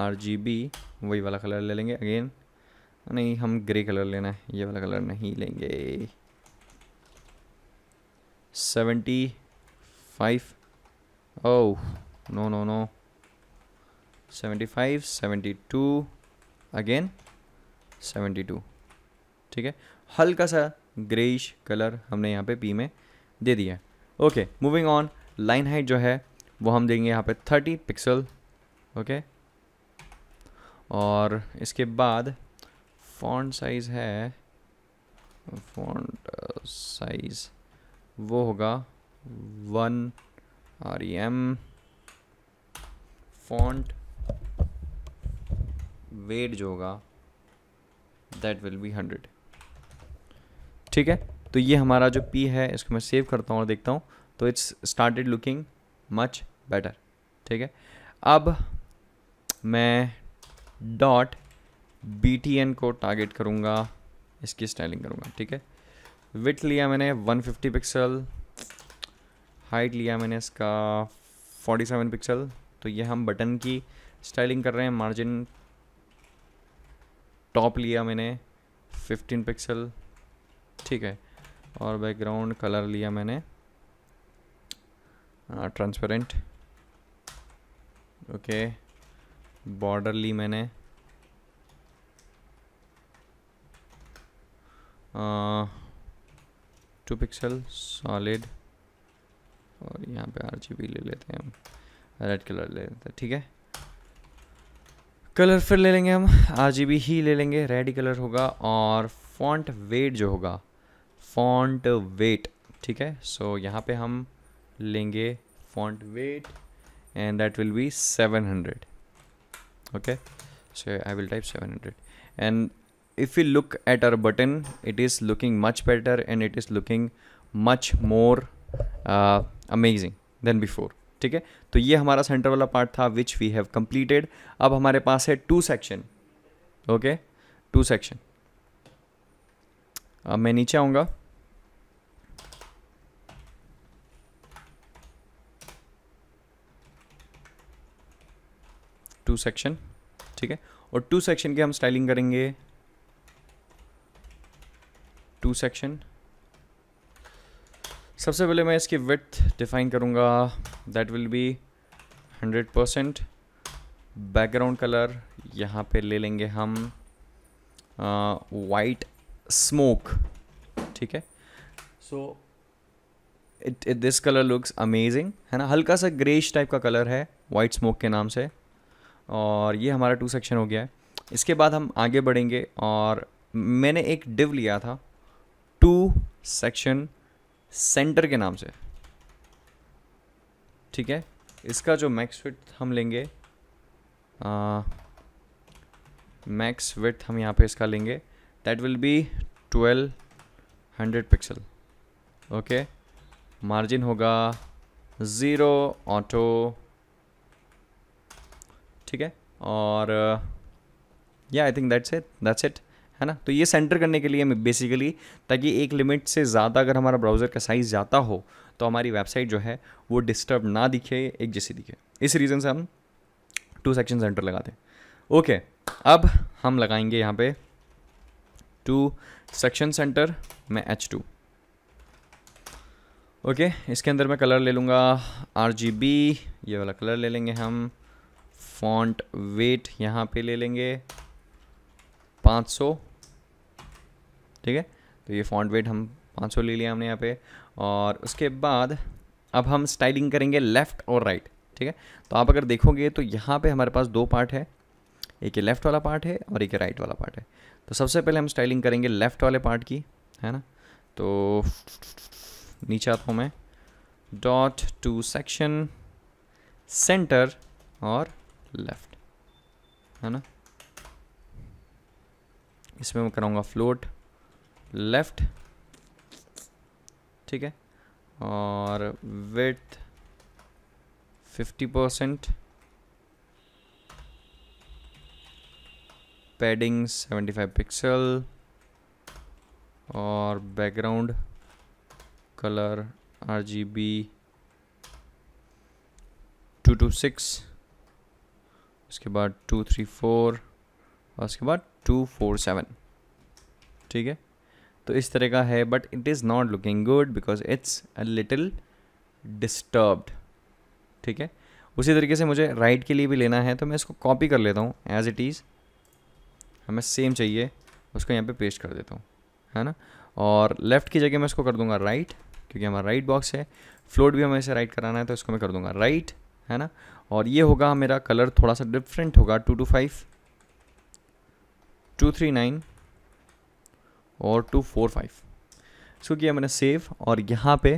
आर जी बी वही वाला कलर ले लेंगे अगेन नहीं हम ग्रे कलर लेना है ये वाला कलर नहीं लेंगे seventy five oh no no no seventy five seventy two again seventy two ठीक है हल्का सा ग्रेइश कलर हमने यहाँ पे पी में दे दिया okay moving on line height जो है वो हम देंगे यहाँ पे थर्टी पिक्सल ओके और इसके बाद फॉन्ट साइज़ है फॉन्ट साइज़ वो होगा one R E M font weight जो होगा दैट विल बी हंड्रेड ठीक है तो ये हमारा जो पी है इसको मैं सेव करता हूँ और देखता हूँ तो it's started looking much better ठीक है अब मैं डॉट बी टी एन को टारगेट करूँगा इसकी स्टाइलिंग करूँगा ठीक है विथ लिया मैंने 150 पिक्सल हाइट लिया मैंने इसका 47 पिक्सल तो ये हम बटन की स्टाइलिंग कर रहे हैं मार्जिन टॉप लिया मैंने 15 पिक्सल ठीक है और बैकग्राउंड कलर लिया मैंने ट्रांसपेरेंट ओके बॉर्डर ली मैंने टू पिक्सल सॉलिड और यहाँ पे आर ले लेते हैं हम रेड कलर ले लेते हैं ठीक है कलर फिर ले लेंगे हम आर ही ले लेंगे रेड कलर होगा और फॉन्ट वेट जो होगा फॉन्ट वेट ठीक है सो so, यहाँ पे हम लेंगे font weight and that will be seven hundred okay so I will type seven hundred and if you look at our button it is looking much better and it is looking much more amazing than before ठीक है तो ये हमारा centre वाला part था which we have completed अब हमारे पास है two section okay two section मैं नीचे आऊँगा टू सेक्शन ठीक है और टू सेक्शन के हम स्टाइलिंग करेंगे टू सेक्शन सबसे पहले मैं इसकी विथ डिफाइन करूँगा that will be hundred percent background colour यहाँ पे ले लेंगे हम वाइट स्मोक ठीक है so it this colour looks amazing है ना हल्का सा ग्रेश टाइप का कलर है वाइट स्मोक के नाम से और ये हमारा टू सेक्शन हो गया है इसके बाद हम आगे बढ़ेंगे और मैंने एक डिव लिया था टू सेक्शन सेंटर के नाम से ठीक है इसका जो मैक्स विथ हम लेंगे मैक्स विथ हम यहाँ पे इसका लेंगे that will be twelve hundred pixel okay margin होगा ज़ीरो ऑटो ठीक है और या I think that's it that's it है ना तो ये सेंटर करने के लिए बेसिकली ताकि एक लिमिट से ज़्यादा अगर हमारा ब्राउज़र का साइज़ ज़्यादा हो तो हमारी वेबसाइट जो है वो डिस्टर्ब ना दिखे एक जैसी दिखे इस रीज़न से हम टू सेक्शन सेंटर लगाते हैं ओके अब हम लगाएंगे यहाँ पे टू सेक्शन सेंटर में एच टू ओके इसके अंदर मैं कलर ले लूँगा आर ये वाला कलर ले लेंगे हम फॉन्ट वेट यहाँ पे ले लेंगे 500 ठीक है तो ये फॉन्ट वेट हम 500 ले लिया हमने यहाँ पे और उसके बाद अब हम स्टाइलिंग करेंगे लेफ़्ट और राइट ठीक है तो आप अगर देखोगे तो यहाँ पे हमारे पास दो पार्ट है एक लेफ़्ट वाला पार्ट है और एक राइट वाला पार्ट है तो सबसे पहले हम स्टाइलिंग करेंगे लेफ़्ट वाले पार्ट की है ना तो नीचे आता हूँ मैं डॉट टू सेक्शन सेंटर और लेफ्ट है ना इसमें मैं कराऊंगा फ्लोट लेफ्ट ठीक है और width fifty percent padding seventy five pixel और background colour R G B two two six उसके बाद टू थ्री फोर और उसके बाद टू फोर सेवन ठीक है तो इस तरह का है but it is not looking good because it's a little disturbed ठीक है उसी तरीके से मुझे राइट के लिए भी लेना है तो मैं इसको कॉपी कर लेता हूँ एज इट इज़ हमें सेम चाहिए उसको यहाँ पे पेस्ट कर देता हूँ है ना और लेफ़्ट की जगह मैं इसको कर दूंगा राइट क्योंकि हमारा राइट बॉक्स है फ्लोट भी हमें इसे राइट कराना है तो इसको मैं कर दूंगा राइट है ना और ये होगा मेरा कलर थोड़ा सा डिफरेंट होगा two two five two three nine और टू फोर फाइव इसको किया मैंने सेव और यहाँ पे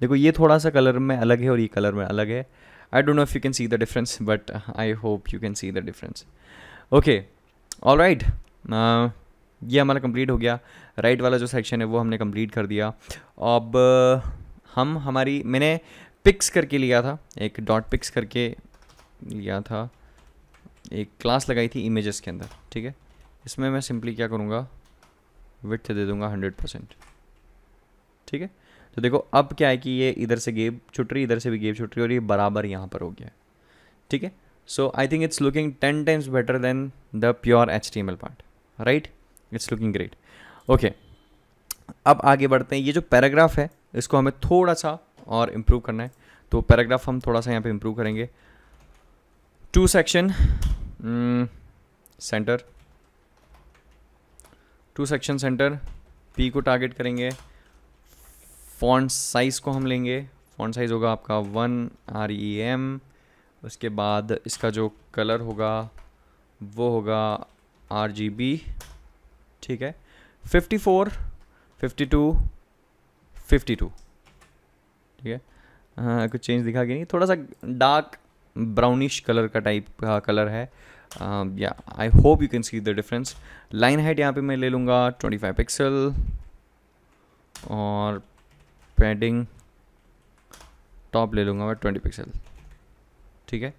देखो ये थोड़ा सा कलर में अलग है और ये कलर में अलग है I don't know if you can see the difference but I hope you can see the difference okay all right ये हमारा कंप्लीट हो गया राइट वाला जो सेक्शन है वो हमने कंप्लीट कर दिया अब हम हमारी मैंने पिक्स करके लिया था एक डॉट पिक्स करके लिया था एक क्लास लगाई थी इमेजेस के अंदर ठीक है इसमें मैं सिंपली क्या करूँगा विथ दे दूँगा हंड्रेड परसेंट ठीक है तो देखो अब क्या है कि ये इधर से गेब छुट रही इधर से भी गेब छुट रही और ये बराबर यहाँ पर हो गया ठीक है so I think it's looking ten times better than the pure H T M L part right it's looking great okay अब आगे बढ़ते हैं ये जो पैराग्राफ है इसको हमें थोड़ा सा और इम्प्रूव करना है तो पैराग्राफ हम थोड़ा सा यहाँ पे इम्प्रूव करेंगे two section centre two section centre P को टारगेट करेंगे फॉन्ट साइज़ को हम लेंगे फॉन्ट साइज़ होगा आपका वन आर ई एम उसके बाद इसका जो कलर होगा वो होगा आर जी बी ठीक है fifty four fifty two fifty two ठीक है हाँ कुछ चेंज दिखा के नहीं थोड़ा सा डार्क ब्राउनिश कलर का टाइप का कलर है या I hope you can see the difference line height यहाँ पे मैं ले लूँगा 25 पिक्सल और पैडिंग टॉप ले लूँगा मैं 20 पिक्सल ठीक है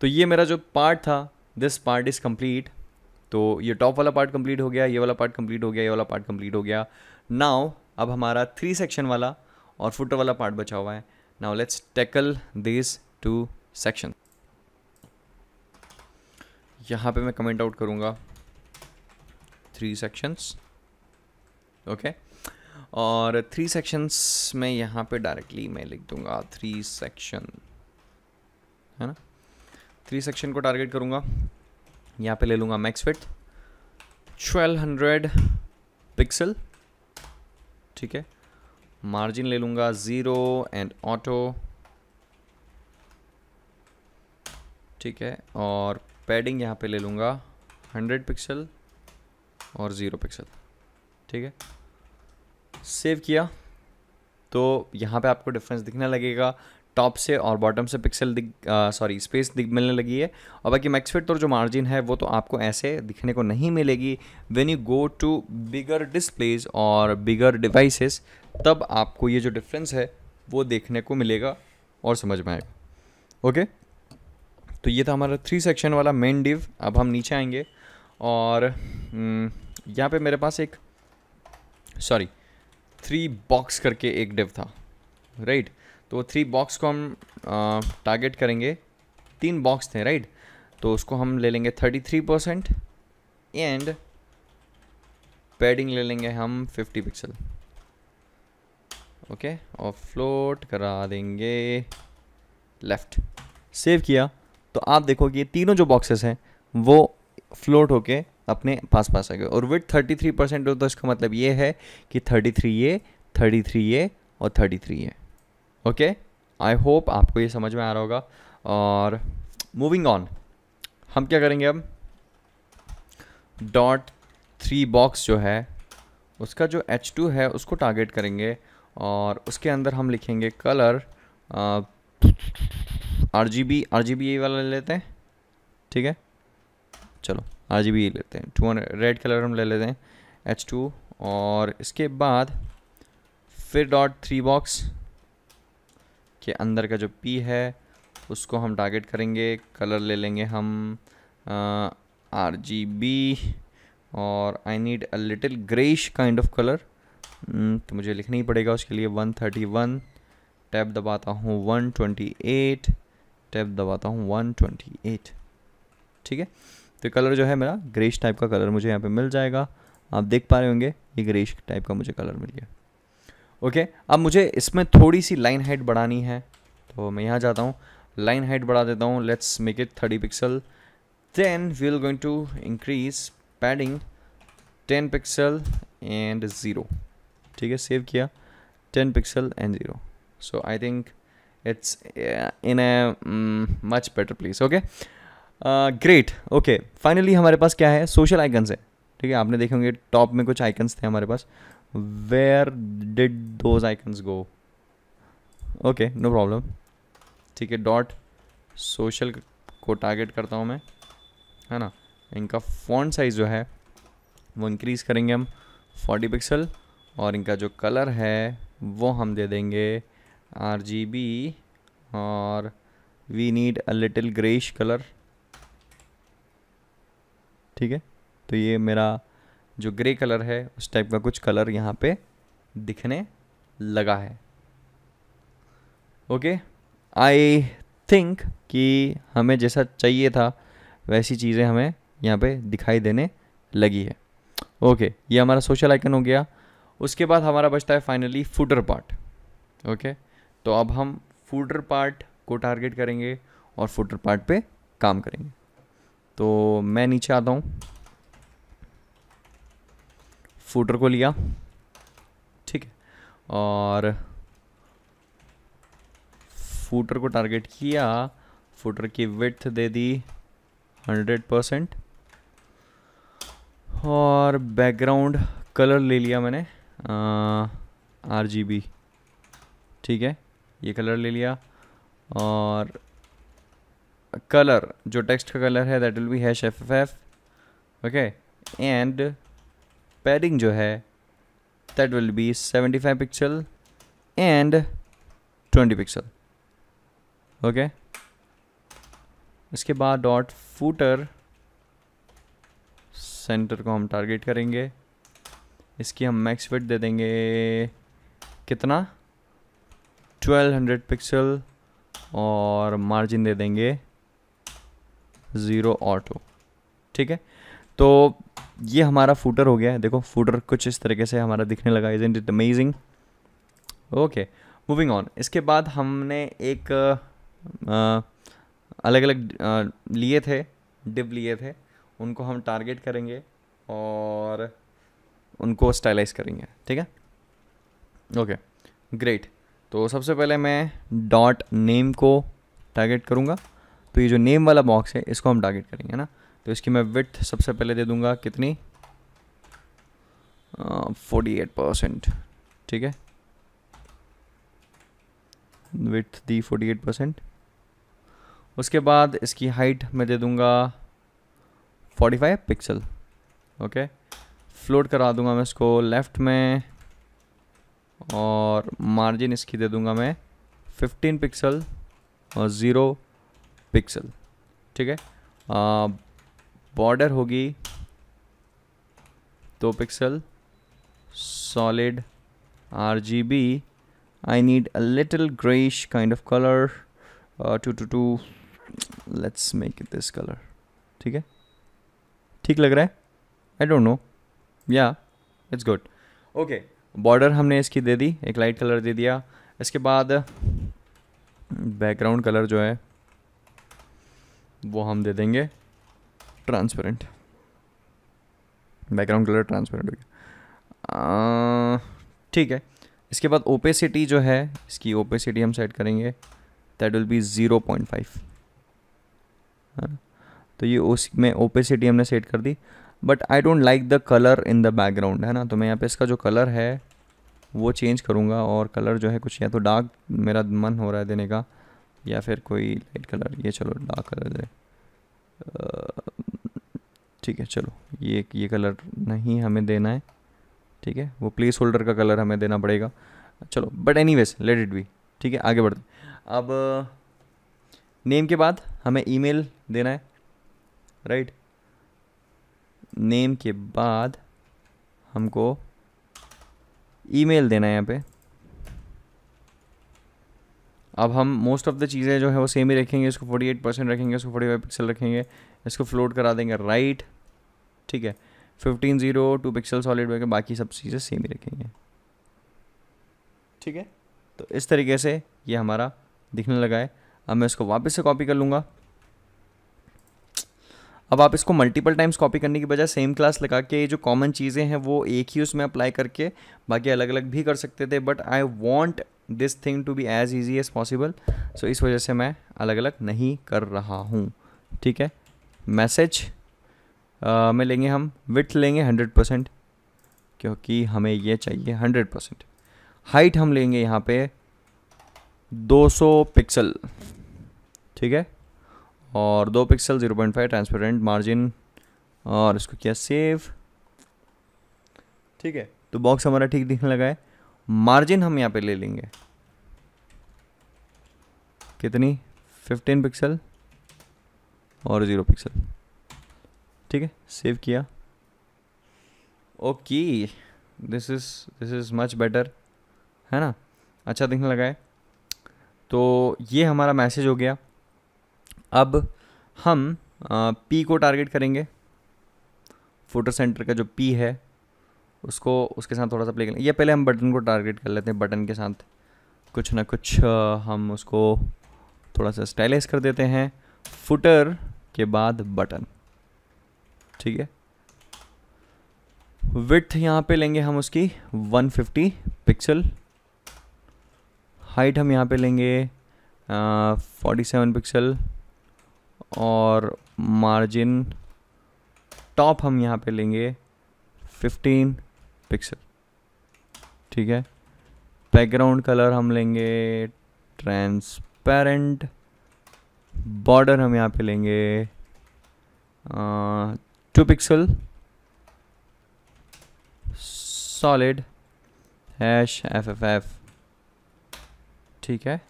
तो ये मेरा जो पार्ट था दिस पार्ट इज़ कम्प्लीट तो ये टॉप वाला पार्ट कम्प्लीट हो गया ये वाला पार्ट कम्प्लीट हो गया ये वाला पार्ट कम्प्लीट हो गया नाउ अब हमारा थ्री सेक्शन वाला और फुटर वाला पार्ट बचा हुआ है now let's tackle this two section यहाँ पे मैं कमेंट आउट करूँगा थ्री सेक्शंस ओके और थ्री सेक्शंस में यहाँ पे डायरेक्टली मैं लिख दूँगा थ्री सेक्शन है ना थ्री सेक्शन को टारगेट करूँगा यहाँ पे ले लूँगा max width twelve hundred pixel ठीक है मार्जिन ले लूँगा ज़ीरो एंड ऑटो ठीक है और पैडिंग यहाँ पे ले लूँगा हंड्रेड पिक्सल और ज़ीरो पिक्सल ठीक है सेव किया तो यहाँ पे आपको डिफरेंस दिखने लगेगा टॉप से और बॉटम से पिक्सल दिख सॉरी स्पेस दिख मिलने लगी है और बाकी मैक्सफिट और जो मार्जिन है वो तो आपको ऐसे दिखने को नहीं मिलेगी when you go to bigger displays और बिगर डिवाइसेस तब आपको ये जो डिफरेंस है वो देखने को मिलेगा और समझ में आएगा ओके तो ये था हमारा थ्री सेक्शन वाला मेन डिव अब हम नीचे आएंगे और हम्म, यहाँ पे मेरे पास एक सॉरी थ्री बॉक्स करके एक डिव था राइट तो थ्री बॉक्स को हम टारगेट करेंगे तीन बॉक्स थे राइट तो उसको हम ले लेंगे thirty three percent and padding ले लेंगे हम फिफ्टी पिक्सल ओके और फ्लोट करा देंगे लेफ़्ट सेव किया तो आप देखो कि ये तीनों जो बॉक्सेस हैं वो फ्लोट होके अपने पास पास आ गए और विथ थर्टी थ्री परसेंट होता तो इसका मतलब ये है कि थर्टी थ्री ये थर्टी थ्री ये और thirty three okay I hope होप आपको ये समझ में आ रहा होगा और मूविंग ऑन हम क्या करेंगे अब डॉट थ्री बॉक्स जो है उसका जो एच टू है उसको टारगेट करेंगे और उसके अंदर हम लिखेंगे colour R G B R G B A वाला ले लेते हैं ठीक है चलो आर जी बी लेते हैं टू हंड्रेड रेड कलर हम ले लेते हैं एच टू और इसके बाद फिर डॉट थ्री बॉक्स के अंदर का जो पी है उसको हम टारगेट करेंगे कलर ले लेंगे हम आर जी बी और I need a little greyish kind of colour hmm, तो मुझे लिखना ही पड़ेगा उसके लिए वन थर्टी वन टैब दबाता हूँ वन ट्वेंटी एट टैब दबाता हूँ वन ट्वेंटी एट ठीक है तो कलर जो है मेरा ग्रेश टाइप का कलर मुझे यहाँ पे मिल जाएगा आप देख पा रहे होंगे ये ग्रेश टाइप का मुझे कलर मिल गया ओके अब मुझे इसमें थोड़ी सी लाइन हाइट बढ़ानी है तो मैं यहाँ जाता हूँ लाइन हाइट बढ़ा देता हूँ let's make it thirty pixel then we will going to increase padding ten pixel and zero ठीक है सेव किया ten pixel and zero so I think it's in a much better place okay great okay finally हमारे पास क्या है social icons है ठीक है आपने देखे होंगे टॉप में कुछ आइकन्स थे हमारे पास where did those icons go okay no problem ठीक है डॉट सोशल को टारगेट करता हूँ मैं है ना इनका फॉन्ट साइज़ जो है वो इंक्रीज़ करेंगे हम 40 पिक्सल और इनका जो कलर है वो हम दे देंगे आर जी बी और we need a little greyish colour ठीक है तो ये मेरा जो ग्रे कलर है उस टाइप का कुछ कलर यहाँ पे दिखने लगा है ओके आई थिंक कि हमें जैसा चाहिए था वैसी चीज़ें हमें यहाँ पे दिखाई देने लगी है ओके okay, ये हमारा सोशल आइकन हो गया उसके बाद हमारा बचता है फाइनली फूडर पार्ट ओके तो अब हम फूडर पार्ट को टारगेट करेंगे और फूडर पार्ट पे काम करेंगे तो मैं नीचे आता हूँ फूटर को लिया ठीक है और फूटर को टारगेट किया फूटर की विथ दे दी हंड्रेड परसेंट और बैकग्राउंड कलर ले लिया मैंने आर जी बी ठीक है ये कलर ले लिया और कलर जो टेक्स्ट का कलर है that will be hash F F F okay and padding जो है that will be seventy five pixel and twenty pixel okay इसके बाद डॉट फूटर सेंटर को हम टारगेट करेंगे इसकी हम मैक्स वेट दे देंगे कितना 1200 पिक्सल और मार्जिन दे देंगे ज़ीरो ऑटो ठीक है तो ये हमारा फूटर हो गया है देखो फूटर कुछ इस तरीके से हमारा दिखने लगा is it amazing okay moving on इसके बाद हमने एक आ, अलग अलग लिए थे डिप लिए थे उनको हम टारगेट करेंगे और उनको स्टाइलाइज करेंगे ठीक है ओके ग्रेट तो सबसे पहले मैं डॉट नेम को टारगेट करूँगा तो ये जो नेम वाला बॉक्स है इसको हम टारगेट करेंगे ना तो इसकी मैं विथ सबसे पहले दे दूँगा कितनी फोर्टी एट परसेंट ठीक है विथ दी फोर्टी एट परसेंट उसके बाद इसकी हाइट मैं दे दूँगा forty five pixel okay okay? Float करा दूंगा मैं इसको लेफ़्ट में और मार्जिन इसकी दे दूंगा मैं 15 पिक्सल और ज़ीरो पिक्सल ठीक है बॉर्डर होगी दो pixel solid R G B I need a little greyish kind of colour two two two let's make this colour ठीक है ठीक लग रहा है आई डोंट नो या इट्स गुड ओके बॉर्डर हमने इसकी दे दी एक लाइट कलर दे दिया इसके बाद बैकग्राउंड कलर जो है वो हम दे देंगे ट्रांसपेरेंट बैकग्राउंड कलर ट्रांसपेरेंट हो गया ठीक है इसके बाद ओपेसिटी जो है इसकी ओपेसिटी हम सेट करेंगे that will be zero point five तो ये उसमें ओपेसिटी हमने सेट कर दी but I don't like the colour in the background है ना तो मैं यहाँ पे इसका जो कलर है वो चेंज करूँगा और कलर जो है कुछ या तो डार्क मेरा मन हो रहा है देने का या फिर कोई लाइट कलर ये चलो डार्क कलर दे ठीक है चलो ये ये कलर नहीं हमें देना है ठीक है वो प्लेस होल्डर का कलर हमें देना पड़ेगा चलो but anyways let it be ठीक है आगे बढ़ते अब नेम के बाद हमें ईमेल देना है राइट right? नेम के बाद हमको ईमेल देना है यहाँ पे अब हम मोस्ट ऑफ द चीज़ें जो है वो सेम ही रखेंगे इसको 48 परसेंट रखेंगे इसको 45 पिक्सल रखेंगे इसको फ्लोट करा देंगे राइट ठीक है 15 जीरो टू पिक्सल सॉलिड वगैरह बाकी सब चीज़ें सेम ही रखेंगे ठीक है तो इस तरीके से ये हमारा दिखने लगा है अब मैं इसको वापस से कॉपी कर लूँगा अब आप इसको मल्टीपल टाइम्स कॉपी करने की बजाय सेम क्लास लगा के जो कॉमन चीज़ें हैं वो एक ही उसमें अप्लाई करके बाकी अलग अलग भी कर सकते थे but I want this thing to be as easy as possible so इस वजह से मैं अलग अलग नहीं कर रहा हूँ ठीक है मैसेज में लेंगे हम विथ लेंगे हंड्रेड परसेंट क्योंकि हमें ये चाहिए हंड्रेड परसेंट हाइट हम लेंगे यहाँ पे 200 पिक्सल ठीक है और दो pixel zero point five transparent margin और इसको किया सेव ठीक है तो बॉक्स हमारा ठीक दिखने लगा है मार्जिन हम यहाँ पे ले लेंगे कितनी फिफ्टीन पिक्सल और ज़ीरो पिक्सल ठीक है सेव किया okay this is this is much better है ना अच्छा दिखने लगा है तो ये हमारा मैसेज हो गया अब हम पी को टारगेट करेंगे फोटो सेंटर का जो पी है उसको उसके साथ थोड़ा सा प्ले करें या पहले हम बटन को टारगेट कर लेते हैं बटन के साथ कुछ ना कुछ हम उसको थोड़ा सा स्टाइलाइज कर देते हैं फुटर के बाद बटन ठीक है विथ यहाँ पे लेंगे हम उसकी 150 पिक्सल हाइट हम यहाँ पे लेंगे आ, 47 पिक्सल और मार्जिन टॉप हम यहाँ पे लेंगे 15 पिक्सल ठीक है बैकग्राउंड कलर हम लेंगे ट्रांसपेरेंट बॉर्डर हम यहाँ पे लेंगे two pixel solid hash F F F ठीक है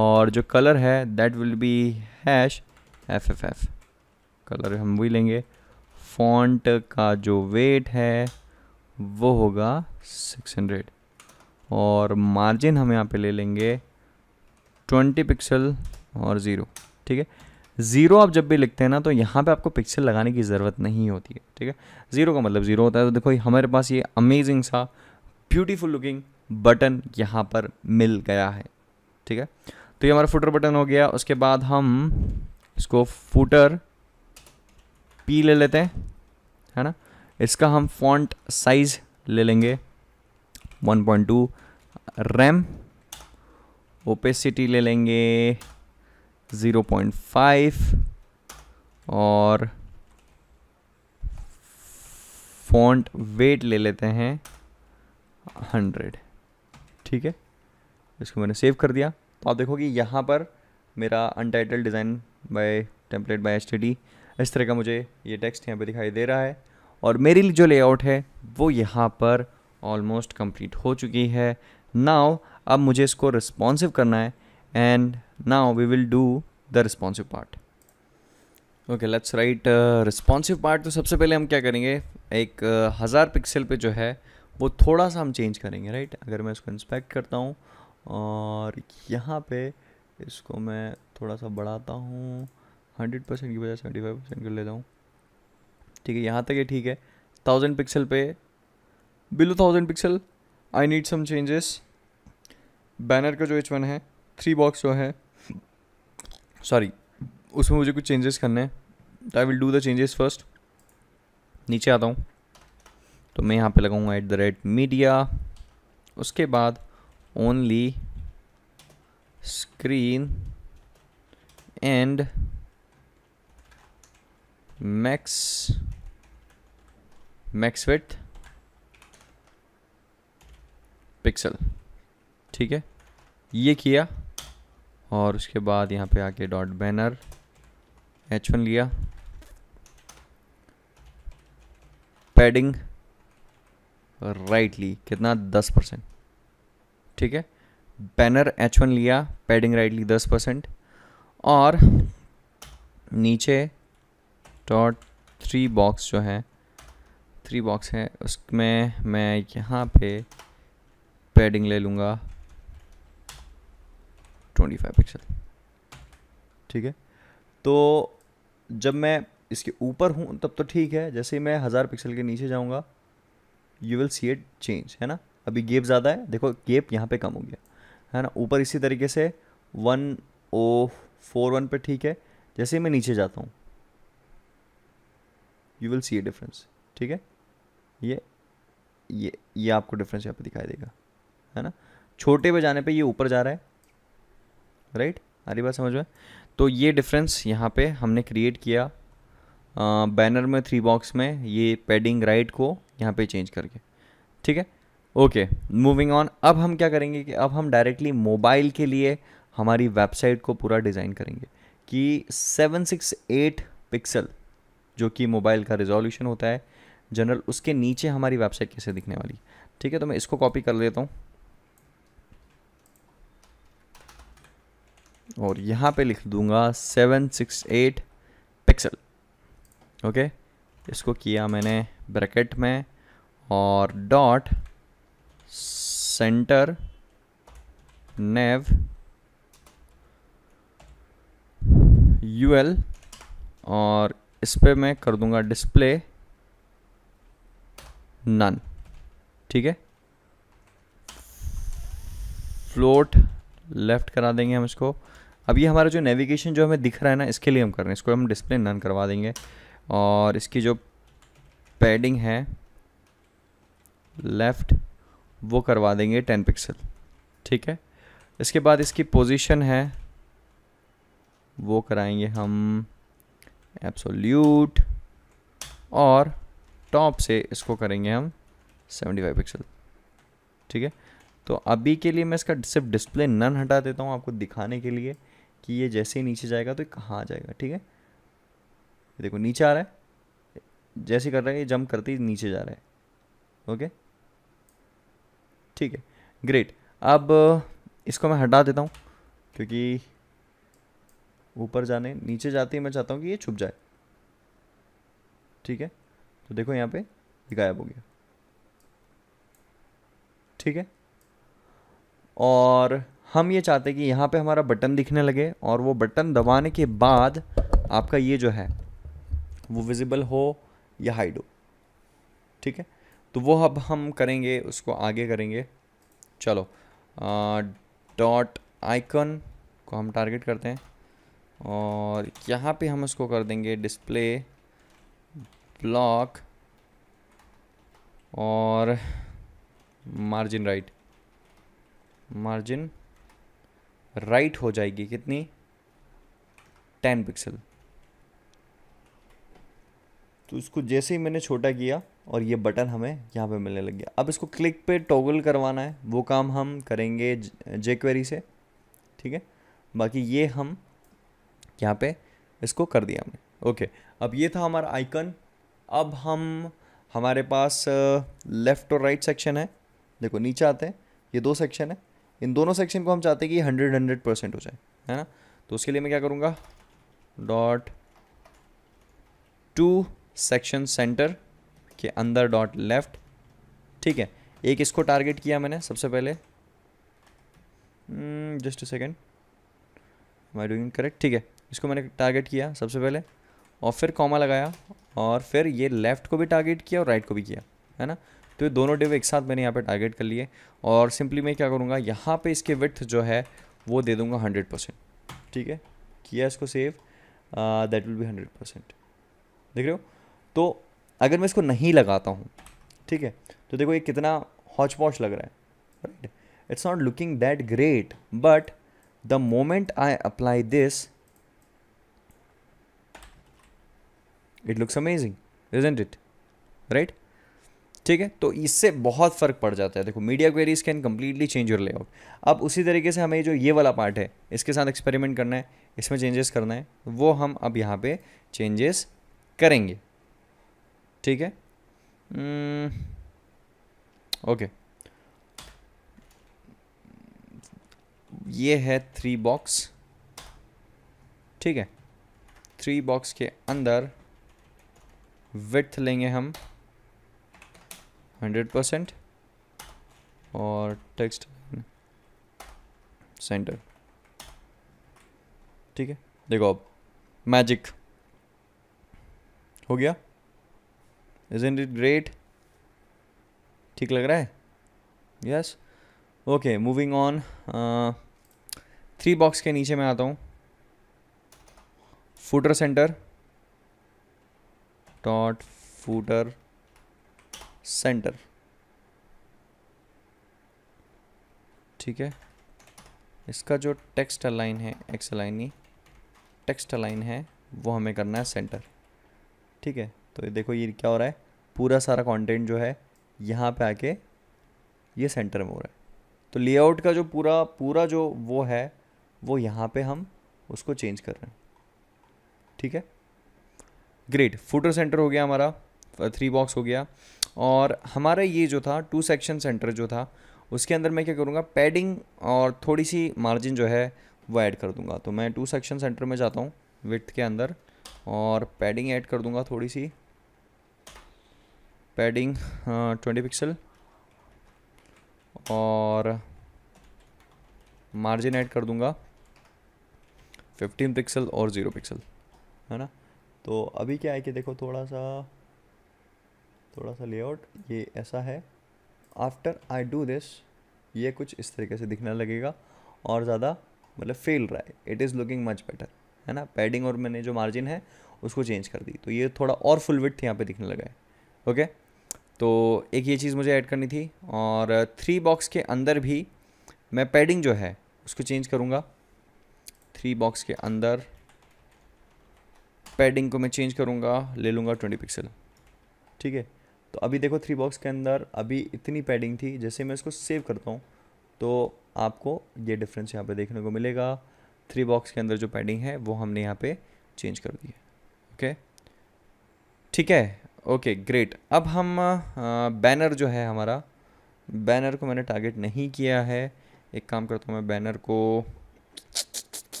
और जो कलर है that will be hash F F F colour हम वही लेंगे फॉन्ट का जो वेट है वो होगा 600 और मार्जिन हम यहाँ पे ले लेंगे 20 पिक्सल और ज़ीरो ठीक है ज़ीरो आप जब भी लिखते हैं ना तो यहाँ पे आपको पिक्सल लगाने की ज़रूरत नहीं होती है ठीक है ज़ीरो का मतलब ज़ीरो होता है तो देखो हमारे पास ये अमेजिंग सा ब्यूटीफुल लुकिंग बटन यहाँ पर मिल गया है ठीक है तो ये हमारा फुटर बटन हो गया उसके बाद हम इसको फूटर पी ले लेते हैं है ना इसका हम फॉन्ट साइज ले लेंगे 1.2 पॉइंट रैम ओपेसिटी ले लेंगे 0.5 और फॉन्ट वेट ले लेते हैं 100 ठीक है इसको मैंने सेव कर दिया तो आप देखोगे यहाँ पर मेरा untitled design by template by H इस तरह का मुझे ये टेक्स्ट यहाँ पे दिखाई दे रहा है और मेरी जो लेआउट है वो यहाँ पर ऑलमोस्ट कंप्लीट हो चुकी है नाउ अब मुझे इसको रिस्पॉन्सिव करना है and now we will do the responsive part okay let's write responsive part तो सबसे पहले हम क्या करेंगे एक uh, हज़ार पिक्सल पे जो है वो थोड़ा सा हम चेंज करेंगे राइट right? अगर मैं इसको इंस्पेक्ट करता हूँ और यहाँ पे इसको मैं थोड़ा सा बढ़ाता हूँ हंड्रेड परसेंट की वजह सेवेंटी फाइव परसेंट कर लेता हूँ ठीक है यहाँ तक ये ठीक है थाउजेंड पिक्सल पे below thousand pixel I need some changes banner का जो एच वन है थ्री बॉक्स जो है सॉरी उसमें मुझे कुछ चेंजेस करने हैं I will do the changes first नीचे आता हूँ तो मैं यहाँ पे लगाऊंगा एट द रेट मीडिया उसके बाद only screen and max max width pixel ठीक है ये किया और उसके बाद यहाँ पे आके डॉट बैनर एच वन लिया पैडिंग राइट ली कितना दस परसेंट ठीक है बैनर एच वन लिया पैडिंग राइट ली दस परसेंट और नीचे डॉट थ्री बॉक्स जो है थ्री बॉक्स है उसमें मैं यहाँ पे पैडिंग ले लूँगा ट्वेंटी फाइव पिक्सल ठीक है तो जब मैं इसके ऊपर हूँ तब तो ठीक है जैसे ही मैं हज़ार पिक्सल के नीचे जाऊँगा you will see it change है ना अभी गेप ज़्यादा है देखो गेप यहाँ पे कम हो गया है ना ऊपर इसी तरीके से वन ओ फोर वन पर ठीक है जैसे ही मैं नीचे जाता हूँ you will see a difference ठीक है ये ये ये आपको डिफरेंस यहाँ पे दिखाई देगा है ना छोटे पे जाने पे ये ऊपर जा रहा है राइट हरी बात समझ में तो ये डिफरेंस यहाँ पे हमने क्रिएट किया आ, बैनर में थ्री बॉक्स में ये पैडिंग राइट को यहाँ पे चेंज करके ठीक है ओके मूविंग ऑन अब हम क्या करेंगे कि अब हम डायरेक्टली मोबाइल के लिए हमारी वेबसाइट को पूरा डिज़ाइन करेंगे कि 768 पिक्सल जो कि मोबाइल का रिजोल्यूशन होता है जनरल उसके नीचे हमारी वेबसाइट कैसे दिखने वाली ठीक है तो मैं इसको कॉपी कर लेता हूँ और यहाँ पे लिख दूंगा 768 पिक्सल ओके इसको किया मैंने ब्रैकेट में और डॉट सेंटर नेव यूएल और इस पर मैं कर दूंगा डिस्प्ले नन ठीक है फ्लोट लेफ्ट करा देंगे हम इसको अब ये हमारा जो नेविगेशन जो हमें दिख रहा है ना इसके लिए हम कर रहे हैं इसको हम डिस्प्ले नन करवा देंगे और इसकी जो पैडिंग है लेफ़्ट वो करवा देंगे टेन पिक्सल ठीक है इसके बाद इसकी पोजीशन है वो कराएंगे हम एप्सोल्यूट और टॉप से इसको करेंगे हम 75 पिक्सल ठीक है तो अभी के लिए मैं इसका सिर्फ डिस्प्ले नन हटा देता हूँ आपको दिखाने के लिए कि ये जैसे ही नीचे जाएगा तो कहाँ जाएगा ठीक है देखो नीचे आ रहा है जैसे कर रहा है ये जंप करते ही नीचे जा रहा है ओके ठीक है ग्रेट अब इसको मैं हटा देता हूँ क्योंकि ऊपर जाने नीचे जाते ही मैं चाहता हूँ कि ये छुप जाए ठीक है तो देखो यहाँ पे गायब हो गया ठीक है और हम ये चाहते हैं कि यहाँ पे हमारा बटन दिखने लगे और वो बटन दबाने के बाद आपका ये जो है वो विजिबल हो या हाइड हो ठीक है तो वो अब हम करेंगे उसको आगे करेंगे चलो डॉट आइकन को हम टारगेट करते हैं और यहाँ पे हम उसको कर देंगे डिस्प्ले ब्लॉक और मार्जिन राइट मार्जिन राइट हो जाएगी कितनी टेन पिक्सल तो इसको जैसे ही मैंने छोटा किया और ये बटन हमें यहाँ पे मिलने लग गया अब इसको क्लिक पे टॉगल करवाना है वो काम हम करेंगे जे क्वेरी से ठीक है बाकी ये हम यहाँ पे इसको कर दिया हमने ओके अब ये था हमारा आइकन अब हम हमारे पास लेफ़्ट और राइट सेक्शन है देखो नीचे आते हैं ये दो सेक्शन है इन दोनों सेक्शन को हम चाहते हैं कि हंड्रेड हंड्रेड परसेंट हो जाए है ना तो उसके लिए मैं क्या करूँगा डॉट टू सेक्शन सेंटर के अंदर डॉट लेफ्ट ठीक है एक इसको टारगेट किया मैंने सबसे पहले just a second my doing correct ठीक है इसको मैंने टारगेट किया सबसे पहले और फिर कॉमा लगाया और फिर ये लेफ़्ट को भी टारगेट किया और राइट को भी किया है ना तो ये दोनों डिव एक साथ मैंने यहाँ पे टारगेट कर लिए और सिंपली मैं क्या करूँगा यहाँ पे इसके विथ जो है वो दे दूँगा हंड्रेड परसेंट ठीक है किया इसको save that will be hundred percent देख रहे हो तो अगर मैं इसको नहीं लगाता हूँ ठीक है तो देखो ये कितना हॉच पॉच लग रहा है right it's not looking that great but the moment I apply this it looks amazing isn't it right ठीक है तो इससे बहुत फ़र्क पड़ जाता है देखो media queries can completely change your layout अब उसी तरीके से हमें जो ये वाला पार्ट है इसके साथ एक्सपेरिमेंट करना है इसमें चेंजेस करना है वो हम अब यहाँ पे चेंजेस करेंगे ठीक है हम्म, ओके ये है थ्री बॉक्स ठीक है थ्री बॉक्स के अंदर विथ लेंगे हम हंड्रेड परसेंट और टेक्स्ट सेंटर ठीक है देखो अब मैजिक हो गया इन इट ग्रेट ठीक लग रहा है yes okay moving on three box के नीचे मैं आता हूँ footer center dot footer center ठीक है इसका जो टेक्स्ट अलाइन है एक्स अलाइन ही टेक्स्ट अलाइन है वो हमें करना है सेंटर ठीक है तो देखो ये क्या हो रहा है पूरा सारा कंटेंट जो है यहाँ पे आके ये सेंटर में हो रहा है तो लेआउट का जो पूरा पूरा जो वो है वो यहाँ पे हम उसको चेंज कर रहे हैं ठीक है ग्रेट फुटर सेंटर हो गया हमारा थ्री बॉक्स हो गया और हमारा ये जो था टू सेक्शन सेंटर जो था उसके अंदर मैं क्या करूँगा पैडिंग और थोड़ी सी मार्जिन जो है वो ऐड कर दूँगा तो मैं टू सेक्शन सेंटर में जाता हूँ विथ के अंदर और पैडिंग ऐड कर दूँगा थोड़ी सी पैडिंग ट्वेंटी पिक्सल और मार्जिन ऐड कर दूंगा फिफ्टीन पिक्सल और ज़ीरो पिक्सल है ना तो अभी क्या है कि देखो थोड़ा सा थोड़ा सा लेआउट ये ऐसा है आफ्टर आई डू दिस ये कुछ इस तरीके से दिखने लगेगा और ज़्यादा मतलब फेल रहा है it is looking much better है ना पैडिंग और मैंने जो मार्जिन है उसको चेंज कर दी तो ये थोड़ा और फुल विथ यहाँ पे दिखने लगा है ओके okay? तो एक ये चीज़ मुझे ऐड करनी थी और थ्री बॉक्स के अंदर भी मैं पैडिंग जो है उसको चेंज करूँगा थ्री बॉक्स के अंदर पैडिंग को मैं चेंज करूँगा ले लूँगा ट्वेंटी पिक्सल ठीक है तो अभी देखो थ्री बॉक्स के अंदर अभी इतनी पैडिंग थी जैसे मैं इसको सेव करता हूँ तो आपको ये डिफरेंस यहाँ पे देखने को मिलेगा थ्री बॉक्स के अंदर जो पैडिंग है वो हमने यहाँ पे चेंज कर दी है ओके ठीक है ओके ग्रेट अब हम बैनर जो है हमारा बैनर को मैंने टारगेट नहीं किया है एक काम करता हूँ मैं बैनर को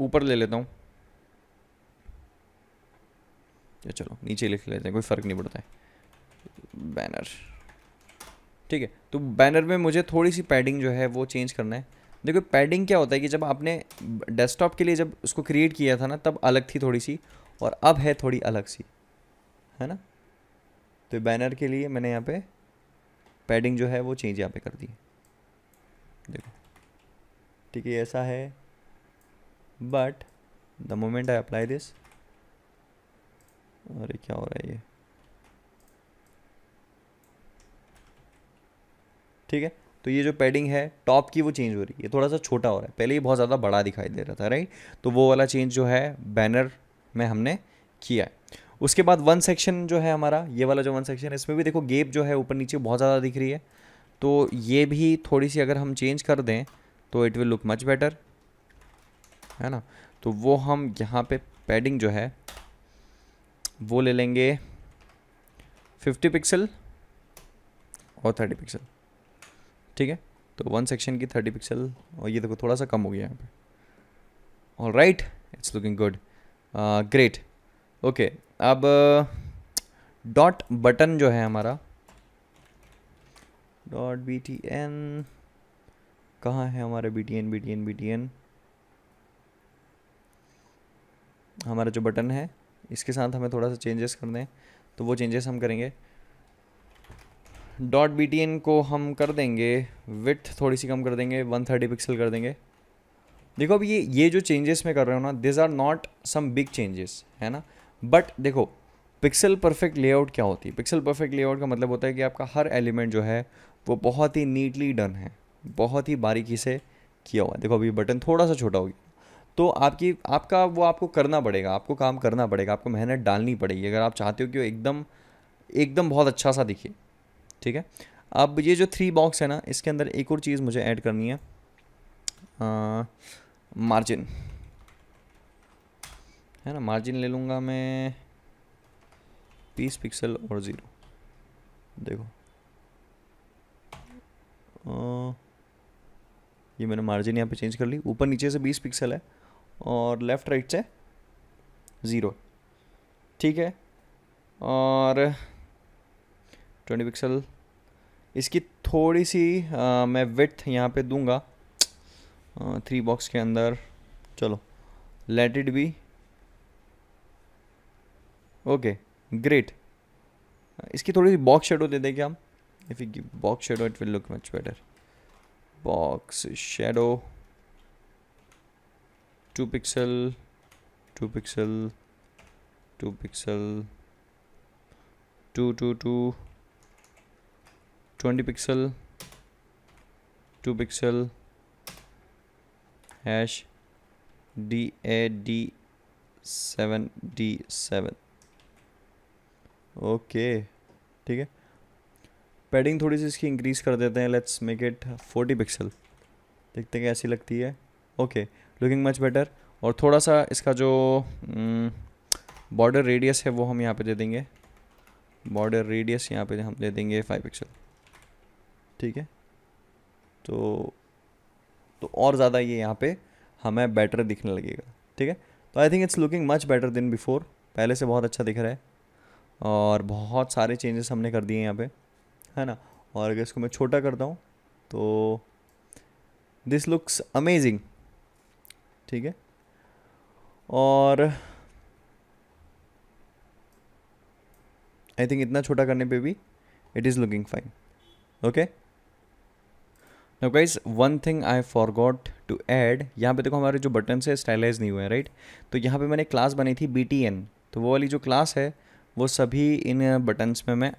ऊपर ले लेता हूँ या चलो नीचे लिख लेते हैं कोई फ़र्क नहीं पड़ता है बैनर ठीक है तो बैनर में मुझे थोड़ी सी पैडिंग जो है वो चेंज करना है देखो पैडिंग क्या होता है कि जब आपने डेस्कटॉप के लिए जब उसको क्रिएट किया था ना तब अलग थी थोड़ी सी और अब है थोड़ी अलग सी है ना तो बैनर के लिए मैंने यहाँ पे पैडिंग जो है वो चेंज यहाँ पे कर दी देखो ठीक है ऐसा है but the moment I apply this अरे क्या हो रहा है ये ठीक है तो ये जो पैडिंग है टॉप की वो चेंज हो रही है थोड़ा सा छोटा हो रहा है पहले ये बहुत ज़्यादा बड़ा दिखाई दे रहा था राइट तो वो वाला चेंज जो है बैनर में हमने किया है उसके बाद वन सेक्शन जो है हमारा ये वाला जो वन सेक्शन है इसमें भी देखो गेप जो है ऊपर नीचे बहुत ज़्यादा दिख रही है तो ये भी थोड़ी सी अगर हम चेंज कर दें तो it will look much better है ना तो वो हम यहाँ पे पैडिंग जो है वो ले लेंगे 50 पिक्सल और 30 पिक्सल ठीक है तो वन सेक्शन की 30 पिक्सल और ये देखो थोड़ा सा कम हो गया यहाँ पे all right it's looking good great okay अब डॉट बटन जो है हमारा डॉट बी टी एन कहाँ है हमारा B T N B T N B T N हमारा जो बटन है इसके साथ हमें थोड़ा सा चेंजेस कर दें तो वो चेंजेस हम करेंगे डॉट बी टी एन को हम कर देंगे विथ थोड़ी सी कम कर देंगे वन थर्टी पिक्सल कर देंगे देखो अब ये ये जो चेंजेस मैं कर रहा हूँ ना these are not some big changes है ना बट देखो पिक्सल परफेक्ट लेआउट क्या होती है पिक्सल परफेक्ट लेआउट का मतलब होता है कि आपका हर एलिमेंट जो है वो बहुत ही नीटली डन है बहुत ही बारीकी से किया हुआ है देखो अभी बटन थोड़ा सा छोटा हो गया तो आपकी आपका वो आपको करना पड़ेगा आपको काम करना पड़ेगा आपको मेहनत डालनी पड़ेगी अगर आप चाहते हो कि वो एकदम एकदम बहुत अच्छा सा दिखे ठीक है अब ये जो थ्री बॉक्स है ना इसके अंदर एक और चीज़ मुझे ऐड करनी है मार्जिन है ना मार्जिन ले लूँगा मैं बीस पिक्सल और ज़ीरो देखो ये मैंने मार्जिन यहाँ पे चेंज कर ली ऊपर नीचे से बीस पिक्सल है और लेफ़्ट राइट से ज़ीरो ठीक है और ट्वेंटी पिक्सल इसकी थोड़ी सी आ, मैं विथ यहाँ पे दूंगा आ, थ्री बॉक्स के अंदर चलो let it be okay great इसकी थोड़ी सी बॉक्स शेडो दे देंगे हम if you box shadow it will look much better box shadow two pixel two pixel two pixel two two two twenty pixel two pixel hash D A D seven D seven okay ठीक है padding थोड़ी सी इसकी increase कर देते हैं let's make it forty pixel देखते हैं कैसी लगती है ओके लुकिंग मच बेटर और थोड़ा सा इसका जो बॉर्डर हम्म, रेडियस है वो हम यहाँ पे दे देंगे बॉर्डर रेडियस यहाँ पे हम दे देंगे फाइव पिक्सल ठीक है तो तो और ज़्यादा ये यहाँ पे हमें बेटर दिखने लगेगा ठीक है तो I think it's looking much better than before पहले से बहुत अच्छा दिख रहा है और बहुत सारे चेंजेस हमने कर दिए यहाँ पे है ना और अगर इसको मैं छोटा करता हूँ तो दिस लुक्स अमेजिंग ठीक है और आई थिंक इतना छोटा करने पे भी it is looking fine okay now guys one thing I forgot to add यहाँ पे देखो हमारे जो बटन से स्टाइलाइज नहीं हुए हैं राइट तो यहाँ पे मैंने क्लास बनी थी बी तो वो वाली जो क्लास है वो सभी इन बटन्स में मैं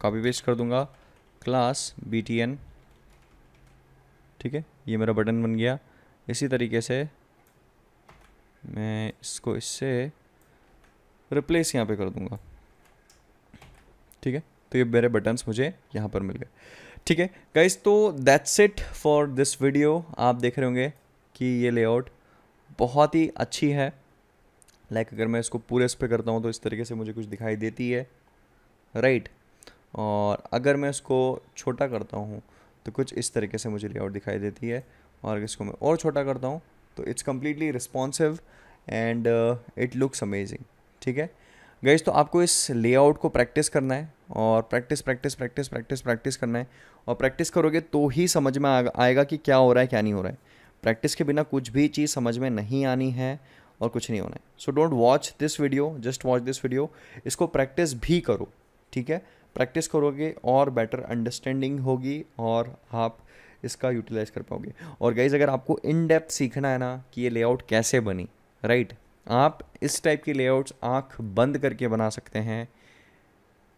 कॉपी पेस्ट कर दूंगा क्लास बी टी एन ठीक है ये मेरा बटन बन गया इसी तरीके से मैं इसको इससे रिप्लेस यहाँ पे कर दूंगा ठीक है तो ये मेरे बटन्स मुझे यहाँ पर मिल गए ठीक है गाइस तो that's it for this video आप देख रहे होंगे कि ये लेआउट बहुत ही अच्छी है लाइक like अगर मैं इसको पूरे इस पर करता हूँ तो इस तरीके से मुझे कुछ दिखाई देती है राइट और अगर मैं इसको छोटा करता हूँ तो कुछ इस तरीके से मुझे लेआउट दिखाई देती है और इसको मैं और छोटा करता हूँ तो it's completely responsive and it looks amazing ठीक है गैस तो आपको इस लेआउट को प्रैक्टिस करना है और practice practice practice practice practice करना है और प्रैक्टिस करोगे तो ही समझ में आएगा कि क्या हो रहा है क्या नहीं हो रहा है प्रैक्टिस के बिना कुछ भी चीज़ समझ में नहीं आनी है और कुछ नहीं होना है so don't watch this video just watch this video इसको प्रैक्टिस भी करो ठीक है प्रैक्टिस करोगे और बेटर अंडरस्टैंडिंग होगी और आप इसका यूटिलाइज कर पाओगे और गाइज अगर आपको इन डेप्थ सीखना है ना कि ये लेआउट कैसे बनी राइट right? आप इस टाइप की लेआउट्स आँख बंद करके बना सकते हैं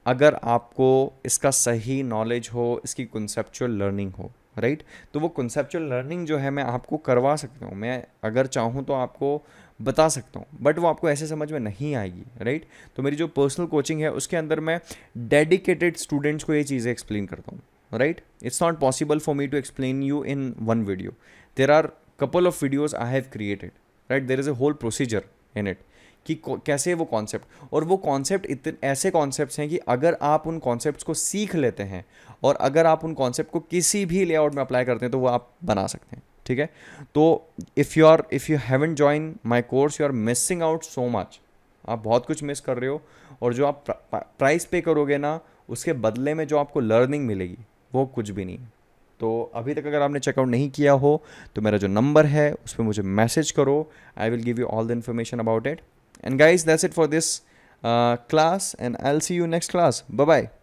अगर आपको इसका सही नॉलेज हो इसकी कंसेप्चुअल लर्निंग हो राइट right? तो वो कंसेप्चुअल लर्निंग जो है मैं आपको करवा सकता हूँ मैं अगर चाहूँ तो आपको बता सकता हूँ बट वो आपको ऐसे समझ में नहीं आएगी राइट तो मेरी जो पर्सनल कोचिंग है उसके अंदर मैं डेडिकेटेड स्टूडेंट्स को ये चीज़ें एक्सप्लेन करता हूँ right it's not possible for me to explain you in one video there are couple of videos I have created right there is a whole procedure in it कि कैसे वो concept और वो कॉन्सेप्ट इतने ऐसे concepts हैं कि अगर आप उन कॉन्सेप्ट्स को सीख लेते हैं और अगर आप उन कॉन्सेप्ट को किसी भी लेआउट में अप्लाई करते हैं तो वो आप बना सकते हैं ठीक है तो if you are if you haven't join my course you are missing out so much आप बहुत कुछ मिस कर रहे हो और जो आप प्राइस पे करोगे ना उसके बदले में जो आपको लर्निंग मिलेगी वो कुछ भी नहीं तो अभी तक अगर आपने चेकआउट नहीं किया हो तो मेरा जो नंबर है उस पर मुझे मैसेज करो I will give you all the information about it and guys that's it for this class and I'll see you next class bye bye